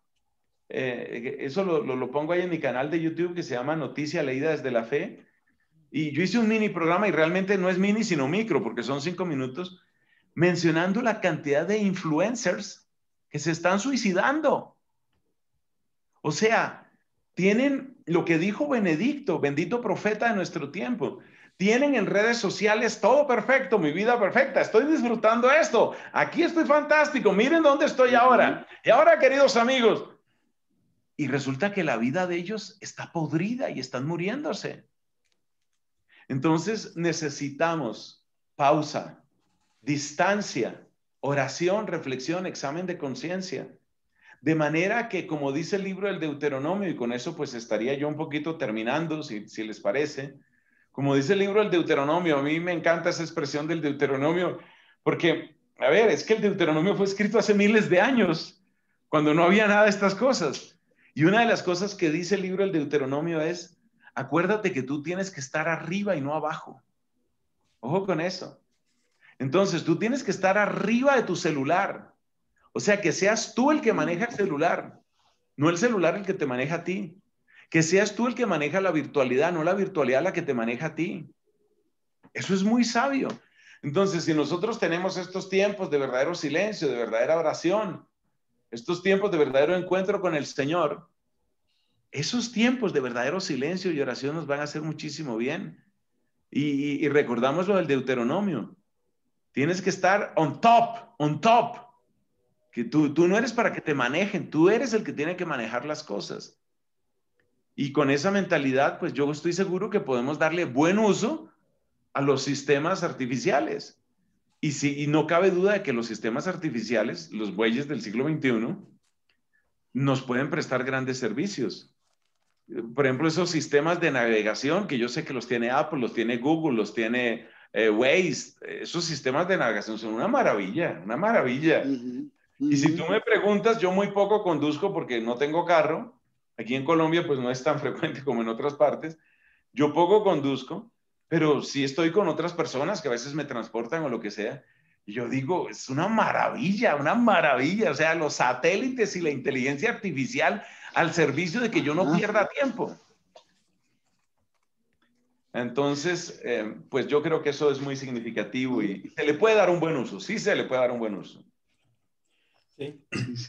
eh, eso lo, lo, lo pongo ahí en mi canal de YouTube que se llama Noticia Leída desde la Fe. Y yo hice un mini programa y realmente no es mini sino micro porque son cinco minutos mencionando la cantidad de influencers que se están suicidando o sea, tienen lo que dijo Benedicto, bendito profeta de nuestro tiempo. Tienen en redes sociales todo perfecto, mi vida perfecta, estoy disfrutando esto, aquí estoy fantástico, miren dónde estoy ahora. Y ahora, queridos amigos, y resulta que la vida de ellos está podrida y están muriéndose. Entonces necesitamos pausa, distancia, oración, reflexión, examen de conciencia. De manera que, como dice el libro del Deuteronomio, y con eso pues estaría yo un poquito terminando, si, les parece, como dice el libro del Deuteronomio, a mí me encanta esa expresión del Deuteronomio, porque, a ver, es que el Deuteronomio fue escrito hace miles de años, cuando no había nada de estas cosas. Y una de las cosas que dice el libro del Deuteronomio es, acuérdate que tú tienes que estar arriba y no abajo. Ojo con eso. Entonces, tú tienes que estar arriba de tu celular. O sea, que seas tú el que maneja el celular, no el celular el que te maneja a ti. Que seas tú el que maneja la virtualidad, no la virtualidad la que te maneja a ti. Eso es muy sabio. Entonces, si nosotros tenemos estos tiempos de verdadero silencio, de verdadera oración, estos tiempos de verdadero encuentro con el Señor, esos tiempos de verdadero silencio y oración nos van a hacer muchísimo bien. Y, recordamos lo del Deuteronomio. Tienes que estar on top, on top, que tú, no eres para que te manejen, tú eres el que tiene que manejar las cosas. Y con esa mentalidad, pues yo estoy seguro que podemos darle buen uso a los sistemas artificiales. Y, si, no cabe duda de que los sistemas artificiales, los bueyes del siglo XXI, nos pueden prestar grandes servicios. Por ejemplo, esos sistemas de navegación que yo sé que los tiene Apple, los tiene Google, los tiene eh, Waze, esos sistemas de navegación son una maravilla, una maravilla. Y si tú me preguntas, yo muy poco conduzco porque no tengo carro. Aquí en Colombia, pues no es tan *laughs* frecuente como en otras partes. Yo poco conduzco, pero sí estoy con otras personas que a veces me transportan o lo que sea. Y yo digo, es una maravilla, una maravilla. O sea, los satélites y la inteligencia artificial al servicio de que yo no pierda tiempo. Entonces, eh, pues yo creo que eso es muy significativo y se le puede dar un buen uso, sí se le puede dar un buen uso. Sí,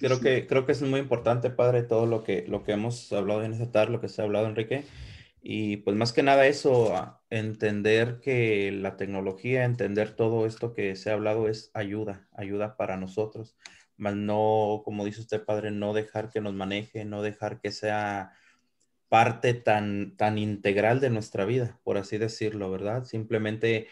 creo que, creo que es muy importante, padre, todo lo que, lo que hemos hablado en esta tarde, lo que se ha hablado, Enrique. Y pues más que nada eso, entender que la tecnología, entender todo esto que se ha hablado es ayuda, ayuda para nosotros. más no, como dice usted, padre, no dejar que nos maneje, no dejar que sea parte tan, tan integral de nuestra vida, por así decirlo, ¿verdad? Simplemente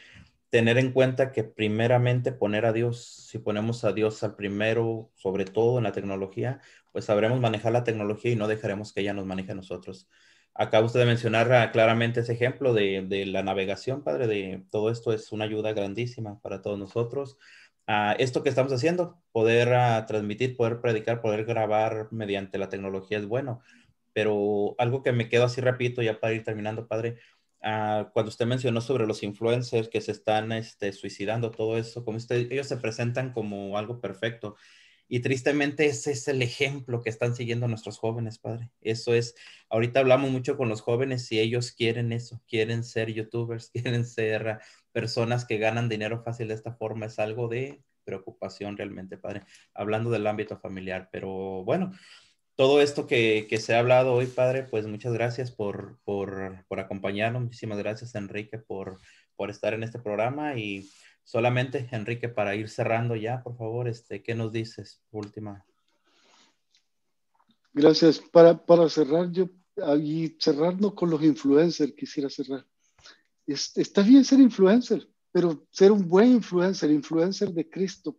tener en cuenta que primeramente poner a Dios, si ponemos a Dios al primero, sobre todo en la tecnología, pues sabremos manejar la tecnología y no dejaremos que ella nos maneje a nosotros. Acabo usted de mencionar ah, claramente ese ejemplo de, la navegación, padre, de todo esto es una ayuda grandísima para todos nosotros. Ah, esto que estamos haciendo, poder ah, transmitir, poder predicar, poder grabar mediante la tecnología es bueno, pero algo que me quedo así repito, ya para ir terminando, padre, cuando usted mencionó sobre los influencers que se están este, suicidando, todo eso, como usted, ellos se presentan como algo perfecto. Y tristemente ese es el ejemplo que están siguiendo nuestros jóvenes, padre. Eso es, ahorita hablamos mucho con los jóvenes y ellos quieren eso, quieren ser youtubers, *laughs* quieren ser ah, personas que ganan dinero fácil de esta forma. Es algo de preocupación realmente, padre, hablando del ámbito familiar. Pero bueno, todo esto que, se ha hablado hoy, padre, pues muchas gracias por, por, acompañarnos. Muchísimas gracias, Enrique, por, por, estar en este programa. Y solamente, Enrique, para ir cerrando ya, por favor, este, ¿qué nos dices? Última. Gracias. Para, para cerrar, yo, y cerrando con los influencers, quisiera cerrar. está bien ser influencer, pero ser un buen influencer, influencer de Cristo.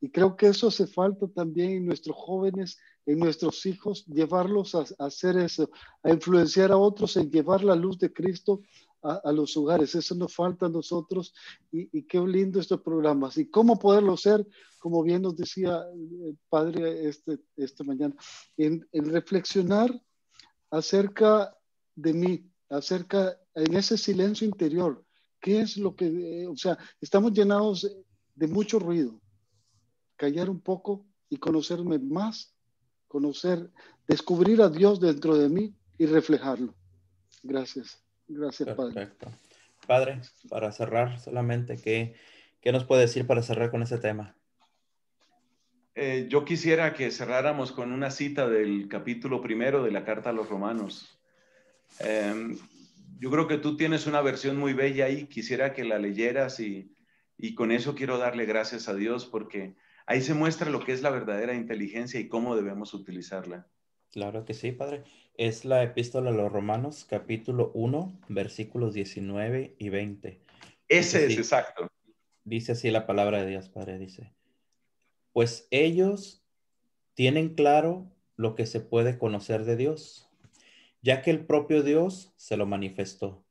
Y creo que eso hace falta también en nuestros jóvenes en nuestros hijos, llevarlos a, hacer eso, a influenciar a otros, en llevar la luz de Cristo a, los hogares. Eso nos falta a nosotros y, qué lindo estos programas. ¿Y cómo poderlo ser Como bien nos decía el Padre este, esta mañana, en, reflexionar acerca de mí, acerca en ese silencio interior. ¿Qué es lo que, eh, o sea, estamos llenados de mucho ruido? Callar un poco y conocerme más conocer, descubrir a Dios dentro de mí y reflejarlo. Gracias, gracias Padre. Padre, para cerrar solamente, ¿qué, ¿qué, nos puede decir para cerrar con ese tema? Eh, yo quisiera que cerráramos con una cita del capítulo primero de la carta a los romanos. Em, yo creo que tú tienes una versión muy bella ahí, quisiera que la leyeras y, y con eso quiero darle gracias a Dios porque Ahí se muestra lo que es la verdadera inteligencia y cómo debemos utilizarla. Claro que sí, Padre. Es la epístola a los Romanos, capítulo 1, versículos 19 y 20. Ese es exacto. Dice así la palabra de Dios, Padre, dice. Pues ellos tienen claro lo que se puede conocer de Dios, ya que el propio Dios se lo manifestó.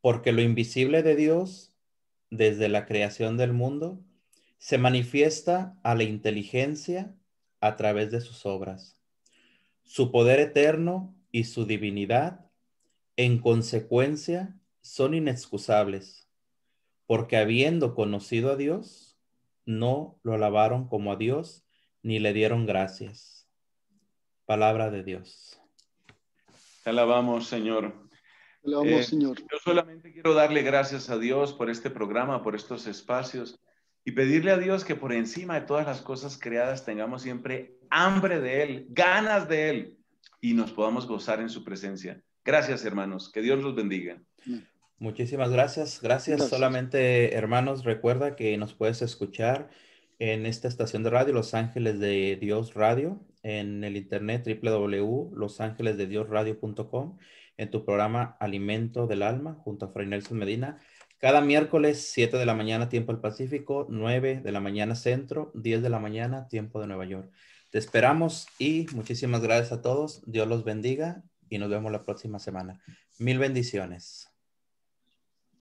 Porque lo invisible de Dios, desde la creación del mundo, se manifiesta a la inteligencia a través de sus obras. Su poder eterno y su divinidad, en consecuencia, son inexcusables, porque habiendo conocido a Dios, no lo alabaron como a Dios ni le dieron gracias. Palabra de Dios. Te alabamos, Señor. alabamos, eh, Señor. Yo solamente quiero darle gracias a Dios por este programa, por estos espacios y pedirle a Dios que por encima de todas las cosas creadas tengamos siempre hambre de Él, ganas de Él y nos podamos gozar en su presencia. Gracias, hermanos. Que Dios los bendiga. Muchísimas gracias. Gracias. Solamente, hermanos, recuerda que nos puedes escuchar en esta estación de radio, Los Ángeles de Dios Radio, en el internet www.losangelesdediosradio.com, en tu programa Alimento del Alma, junto a Fray Nelson Medina. Cada miércoles, 7 de la mañana, tiempo del Pacífico, 9 de la mañana centro, 10 de la mañana, tiempo de Nueva York. Te esperamos y muchísimas gracias a todos. Dios los bendiga y nos vemos la próxima semana. Mil bendiciones.